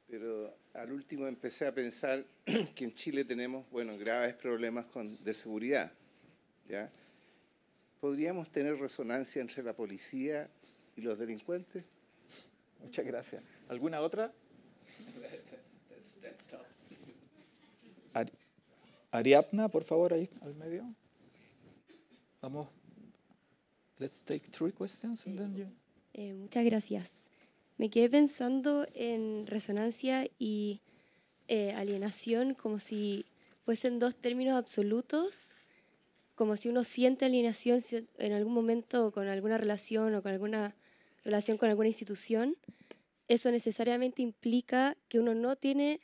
pero al último empecé a pensar que en Chile tenemos, bueno, graves problemas de seguridad. ¿ya? ¿Podríamos tener resonancia entre la policía y los delincuentes? Muchas gracias. ¿Alguna otra? Ariapna, por favor, ahí al medio. Vamos. Let's take three questions and then you... eh, muchas gracias me quedé pensando en resonancia y eh, alienación como si fuesen dos términos absolutos, como si uno siente alienación en algún momento con alguna relación o con alguna relación con alguna institución, eso necesariamente implica que uno no tiene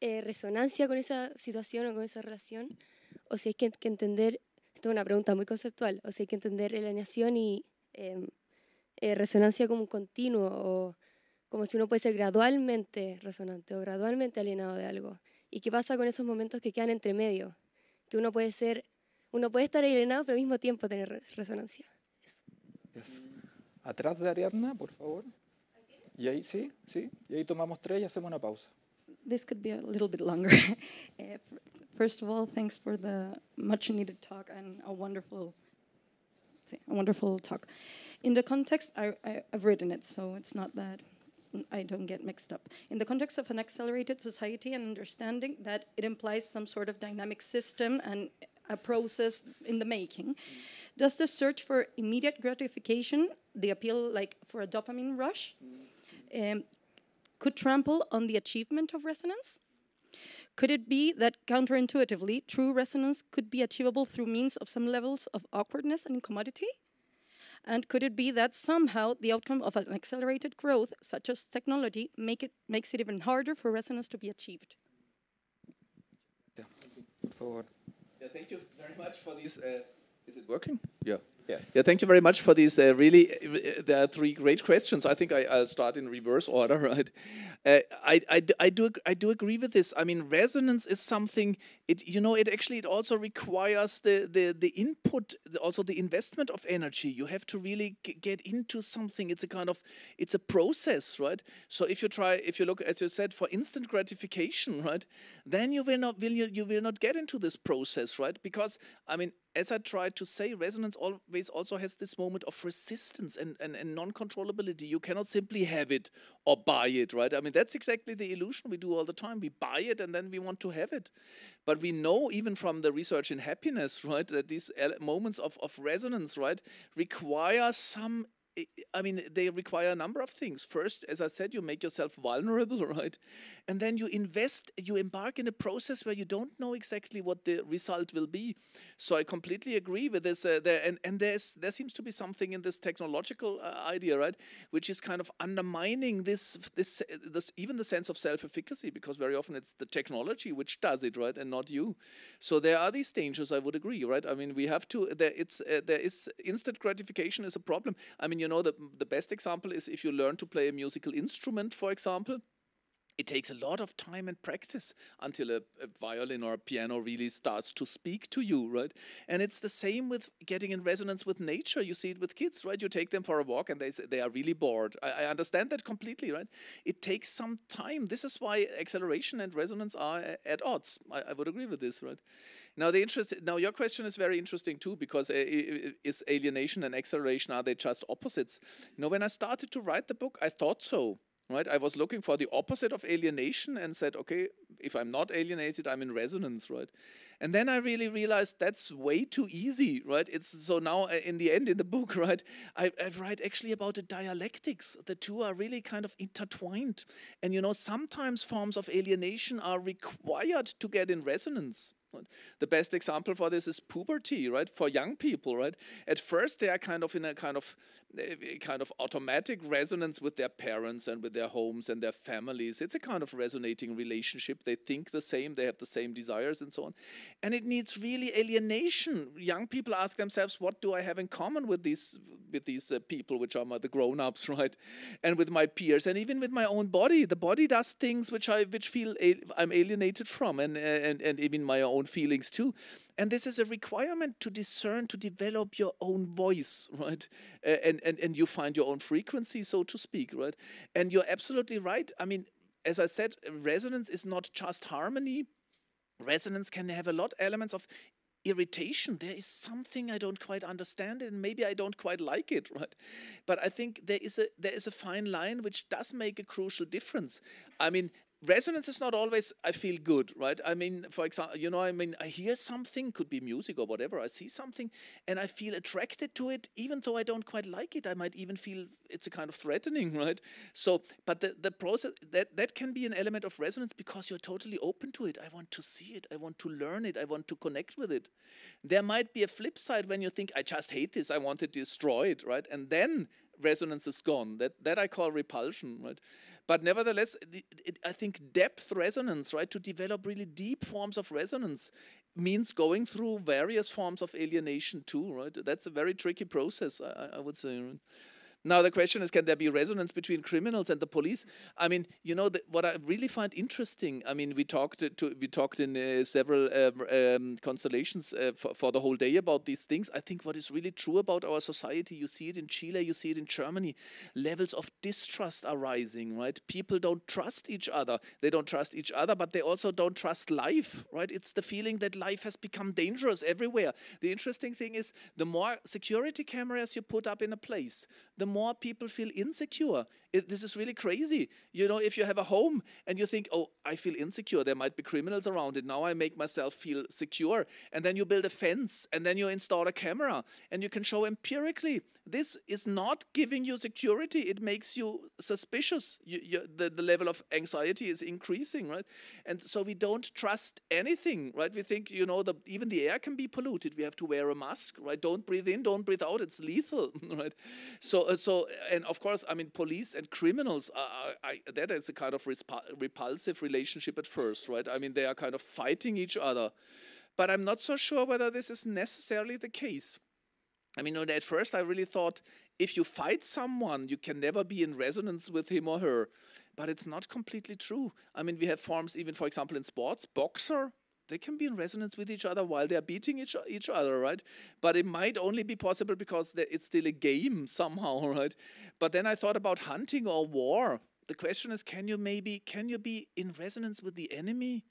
eh, resonancia con esa situación o con esa relación, o si hay que, entender, esto es una pregunta muy conceptual, o si hay que entender alienación y... Em, eh, resonancia como un continuo o como si uno puede ser gradualmente resonante o gradualmente alienado de algo. ¿Y qué pasa con esos momentos que quedan entre medio? Que uno puede ser, uno puede estar alienado pero al mismo tiempo tener resonancia. Atrás de Ariadna, por favor. Y ahí sí, sí. Y ahí tomamos tres y hacemos una pausa. This eh, First of all, thanks for the much needed talk and a In the context, I, I, I've written it, so it's not that I don't get mixed up. In the context of an accelerated society and understanding that it implies some sort of dynamic system and a process in the making, does the search for immediate gratification, the appeal like for a dopamine rush, um, could trample on the achievement of resonance? Could it be that counterintuitively, true resonance could be achievable through means of some levels of awkwardness and commodity? And could it be that somehow the outcome of an accelerated growth, such as technology, make it, makes it even harder for resonance to be achieved? Yeah, thank you, yeah, thank you very much for this. Uh, is it working? Yeah. Yes. Yeah, thank you very much for these uh, really, uh, uh there are three great questions. I think I, will start in reverse order, right? Uh, I, I, I, do, I do agree with this. I mean, resonance is something, it you know, it actually, it also requires the, the, the input, also the investment of energy. You have to really get into something. It's a kind of, it's a process, right? So if you try, if you look, as you said, for instant gratification, right? Then you will not, will you, you will not get into this process, right? Because, I mean, as I tried to say, resonance always always also has this moment of resistance and, and, and non-controllability. You cannot simply have it or buy it, right? I mean, that's exactly the illusion we do all the time. We buy it and then we want to have it. But we know even from the research in happiness, right, that these moments of, of resonance, right, require some I mean, they require a number of things. First, as I said, you make yourself vulnerable, right? And then you invest, you embark in a process where you don't know exactly what the result will be. So I completely agree with this. Uh, there and and there's there seems to be something in this technological uh, idea, right, which is kind of undermining this this this even the sense of self-efficacy because very often it's the technology which does it, right, and not you. So there are these dangers. I would agree, right? I mean, we have to. There it's uh, there is instant gratification is a problem. I mean, you you know, the, the best example is if you learn to play a musical instrument, for example, it takes a lot of time and practice until a, a, violin or a piano really starts to speak to you, right? And it's the same with getting in resonance with nature. You see it with kids, right? You take them for a walk and they they are really bored. I, I understand that completely, right? It takes some time. This is why acceleration and resonance are at odds. I, I would agree with this, right? Now the interest. Now your question is very interesting too, because uh, is alienation and acceleration are they just opposites? You know, when I started to write the book, I thought so right i was looking for the opposite of alienation and said okay if i'm not alienated i'm in resonance right and then i really realized that's way too easy right it's so now uh, in the end in the book right i, I write actually about the dialectics the two are really kind of intertwined and you know sometimes forms of alienation are required to get in resonance the best example for this is puberty, right? For young people, right? At first, they are kind of in a kind of kind of automatic resonance with their parents and with their homes and their families. It's a kind of resonating relationship. They think the same, they have the same desires and so on. And it needs really alienation. Young people ask themselves, what do I have in common with these with these uh, people, which are my, the grown-ups, right? And with my peers, and even with my own body. The body does things which I which feel i I'm alienated from, and and and even my own feelings too and this is a requirement to discern to develop your own voice right and and and you find your own frequency so to speak right and you're absolutely right i mean as i said resonance is not just harmony resonance can have a lot elements of irritation there is something i don't quite understand and maybe i don't quite like it right but i think there is a there is a fine line which does make a crucial difference i mean resonance is not always i feel good right i mean for example you know i mean i hear something could be music or whatever i see something and i feel attracted to it even though i don't quite like it i might even feel it's a kind of threatening right so but the, the process that that can be an element of resonance because you're totally open to it i want to see it i want to learn it i want to connect with it there might be a flip side when you think i just hate this i want to destroy it right and then resonance is gone. That that I call repulsion, right? But nevertheless, it, it, I think depth resonance, right? To develop really deep forms of resonance means going through various forms of alienation too, right? That's a very tricky process, I, I would say. Now the question is, can there be resonance between criminals and the police? I mean, you know, the, what I really find interesting. I mean, we talked to, we talked in uh, several um, um, constellations uh, for, for the whole day about these things. I think what is really true about our society, you see it in Chile, you see it in Germany. Levels of distrust are rising, right? People don't trust each other. They don't trust each other, but they also don't trust life, right? It's the feeling that life has become dangerous everywhere. The interesting thing is, the more security cameras you put up in a place, the more people feel insecure it, this is really crazy. You know, if you have a home and you think, oh, I feel insecure, there might be criminals around it. Now I make myself feel secure. And then you build a fence and then you install a camera and you can show empirically this is not giving you security. It makes you suspicious. You, you, the, the level of anxiety is increasing, right? And so we don't trust anything, right? We think, you know, the, even the air can be polluted. We have to wear a mask, right? Don't breathe in, don't breathe out. It's lethal, right? So, uh, so and of course, I mean, police and criminals are, are, that is a kind of repulsive relationship at first, right? I mean, they are kind of fighting each other, but I'm not so sure whether this is necessarily the case. I mean, at first I really thought if you fight someone, you can never be in resonance with him or her. But it's not completely true. I mean, we have forms even, for example, in sports, boxer they can be in resonance with each other while they're beating each, each other, right? But it might only be possible because it's still a game somehow, right? But then I thought about hunting or war. The question is, can you maybe can you be in resonance with the enemy?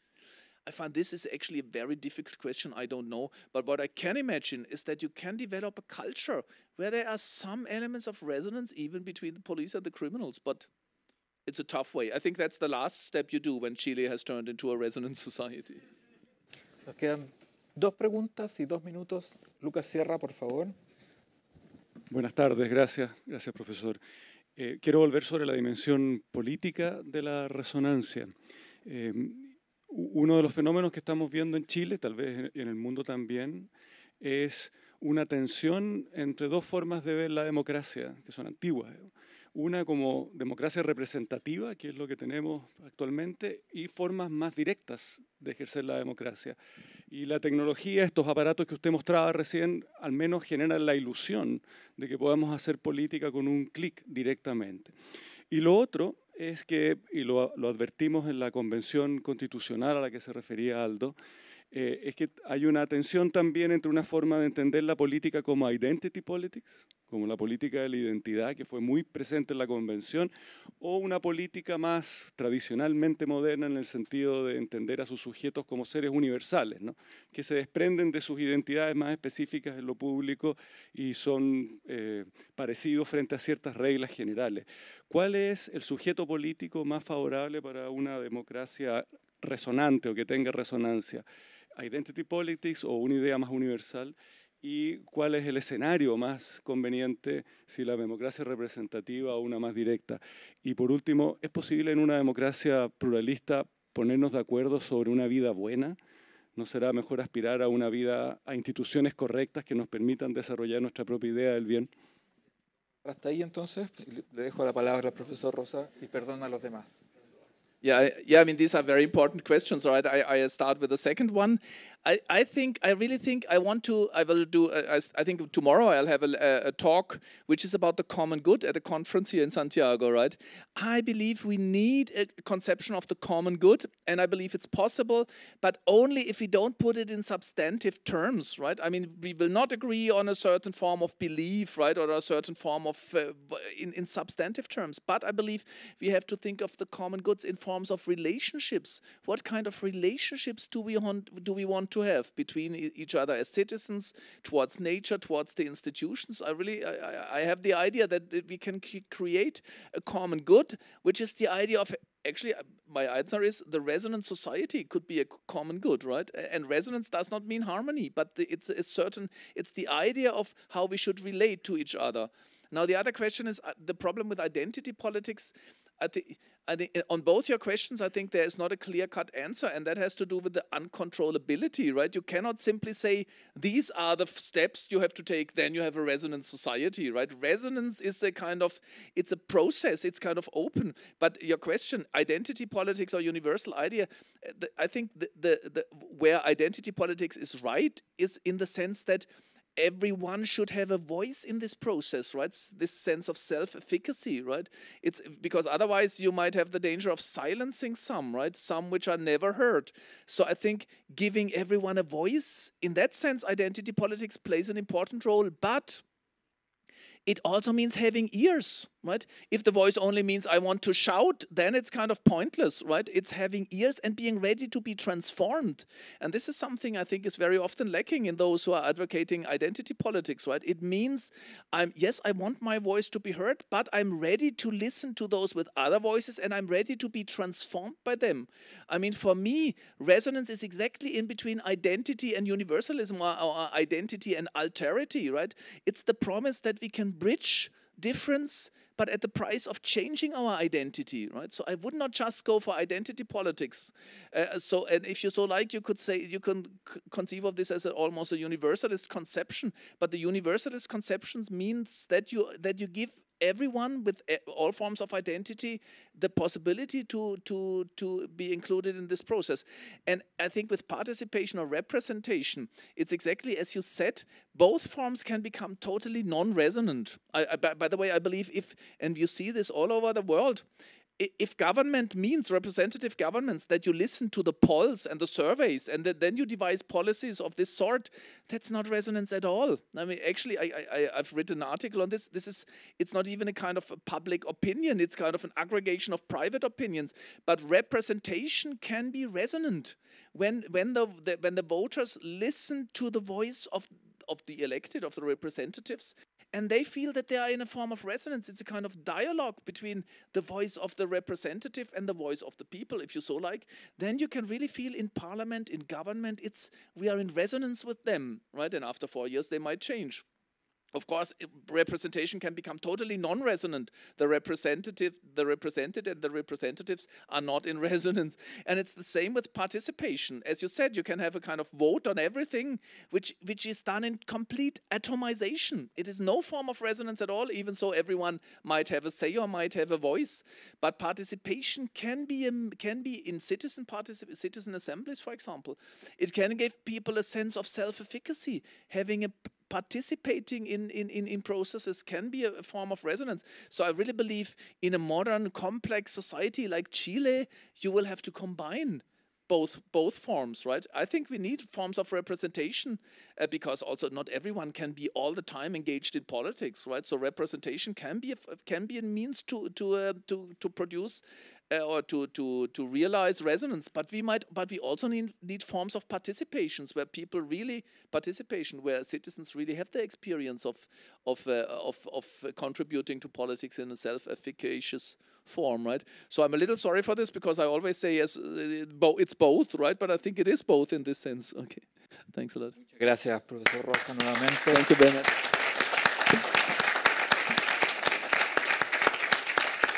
I find this is actually a very difficult question. I don't know. But what I can imagine is that you can develop a culture where there are some elements of resonance even between the police and the criminals. But it's a tough way. I think that's the last step you do when Chile has turned into a resonance society. Nos quedan dos preguntas y dos minutos. Lucas Sierra, por favor. Buenas tardes, gracias, gracias profesor. Eh, quiero volver sobre la dimensión política de la resonancia. Eh, uno de los fenómenos que estamos viendo en Chile, tal vez en el mundo también, es una tensión entre dos formas de ver la democracia, que son antiguas. Eh, una como democracia representativa, que es lo que tenemos actualmente, y formas más directas de ejercer la democracia. Y la tecnología, estos aparatos que usted mostraba recién, al menos generan la ilusión de que podamos hacer política con un clic directamente. Y lo otro es que, y lo, advertimos en la convención constitucional a la que se refería Aldo, eh, es que hay una tensión también entre una forma de entender la política como identity politics, como la política de la identidad que fue muy presente en la convención, o una política más tradicionalmente moderna en el sentido de entender a sus sujetos como seres universales, que se desprenden de sus identidades más específicas en lo público y son eh, parecidos frente a ciertas reglas generales. ¿Cuál es el sujeto político más favorable para una democracia resonante o que tenga resonancia? ¿Identity politics o una idea más universal? y cuál es el escenario más conveniente, si la democracia representativa o una más directa. Y por último, ¿es posible en una democracia pluralista ponernos de acuerdo sobre una vida buena? ¿No será mejor aspirar a una vida, a instituciones correctas que nos permitan desarrollar nuestra propia idea del bien? Hasta ahí entonces, le dejo la palabra al profesor Rosa y perdón a los demás. Yeah, yeah. these are very important questions. right, I start with the second one. I, think I really think I want to I will do I, uh, I think tomorrow I'll have a, a, talk which is about the common good at a conference here in Santiago right I believe we need a conception of the common good and I believe it's possible but only if we don't put it in substantive terms right I mean we will not agree on a certain form of belief right or a certain form of uh, in, in substantive terms but I believe we have to think of the common goods in forms of relationships what kind of relationships do we want do we want to to have between each other as citizens, towards nature, towards the institutions. I really, I, I have the idea that, we can create a common good, which is the idea of actually uh, my answer is the resonant society could be a common good right and resonance does not mean harmony but it's a certain it's the idea of how we should relate to each other now the other question is uh, the problem with identity politics I think, I think eh, on both your questions, I think there is not a clear cut answer, and that has to do with the uncontrollability, right? You cannot simply say, these are the steps you have to take, then you have a resonant society, right? Resonance is a kind of, it's a process, it's kind of open. But your question, identity politics or universal idea, eh, the, I think the, the, the, where identity politics is right is in the sense that everyone should have a voice in this process right this sense of self efficacy right it's because otherwise you might have the danger of silencing some right some which are never heard so i think giving everyone a voice in that sense identity politics plays an important role but it also means having ears right? If the voice only means I want to shout, then it's kind of pointless, right? It's having ears and being ready to be transformed. And this is something I think is very often lacking in those who are advocating identity politics, right? It means I'm yes, I want my voice to be heard, but I'm ready to listen to those with other voices and I'm ready to be transformed by them. I mean, for me, resonance is exactly in between identity and universalism or, or identity and alterity, right? It's the promise that we can bridge difference but at the price of changing our identity, right? So I would not just go for identity politics. Uh, so, and if you so like, you could say you can conceive of this as a, almost a universalist conception. But the universalist conceptions means that you that you give everyone with eh, all forms of identity the possibility to to to be included in this process and i think with participation or representation it's exactly as you said both forms can become totally non-resonant I, I, by, by the way i believe if and you see this all over the world if government means representative governments that you listen to the polls and the surveys and then you devise policies of this sort that's not resonance at all i mean actually I, I i've written an article on this this is it's not even a kind of a public opinion it's kind of an aggregation of private opinions but representation can be resonant when when the, the when the voters listen to the voice of of the elected of the representatives and they feel that they are in a form of resonance. It's a kind of dialogue between the voice of the representative and the voice of the people, if you so like. Then you can really feel in parliament, in government, it's we are in resonance with them, right? And after four years, they might change. Of course, representation can become totally non-resonant. The representative, the represented, and the representatives are not in resonance. And it's the same with participation. As you said, you can have a kind of vote on everything, which which is done in complete atomization. It is no form of resonance at all. Even so, everyone might have a say or might have a voice. But participation can be um, can be in citizen particip- citizen assemblies, for example. It can give people a sense of self-efficacy, having a participating in, in, in, in processes can be a, a form of resonance. So I really believe in a modern, complex society like Chile, you will have to combine both both forms right i think we need forms of representation uh, because also not everyone can be all the time engaged in politics right so representation can be a, can be a means to to uh, to to produce uh, or to, to, to realize resonance but we might but we also need, need forms of participations where people really participation where citizens really have the experience of of uh, of, of contributing to politics in a self-efficacious form right so i'm a little sorry for this because i always say yes uh, it's both right but i think it is both in this sense okay thanks a lot gracias profesor rosa nuevamente thank you very much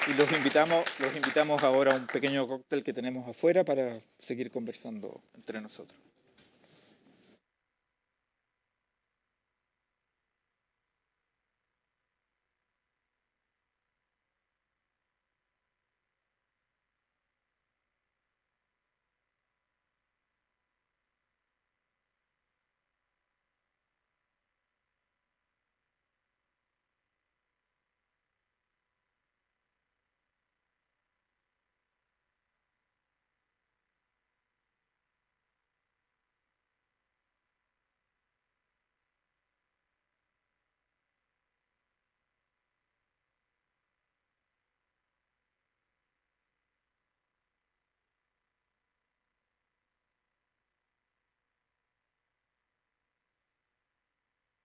Y los invitamos, los invitamos ahora a un pequeño cóctel que tenemos afuera para seguir conversando entre nosotros.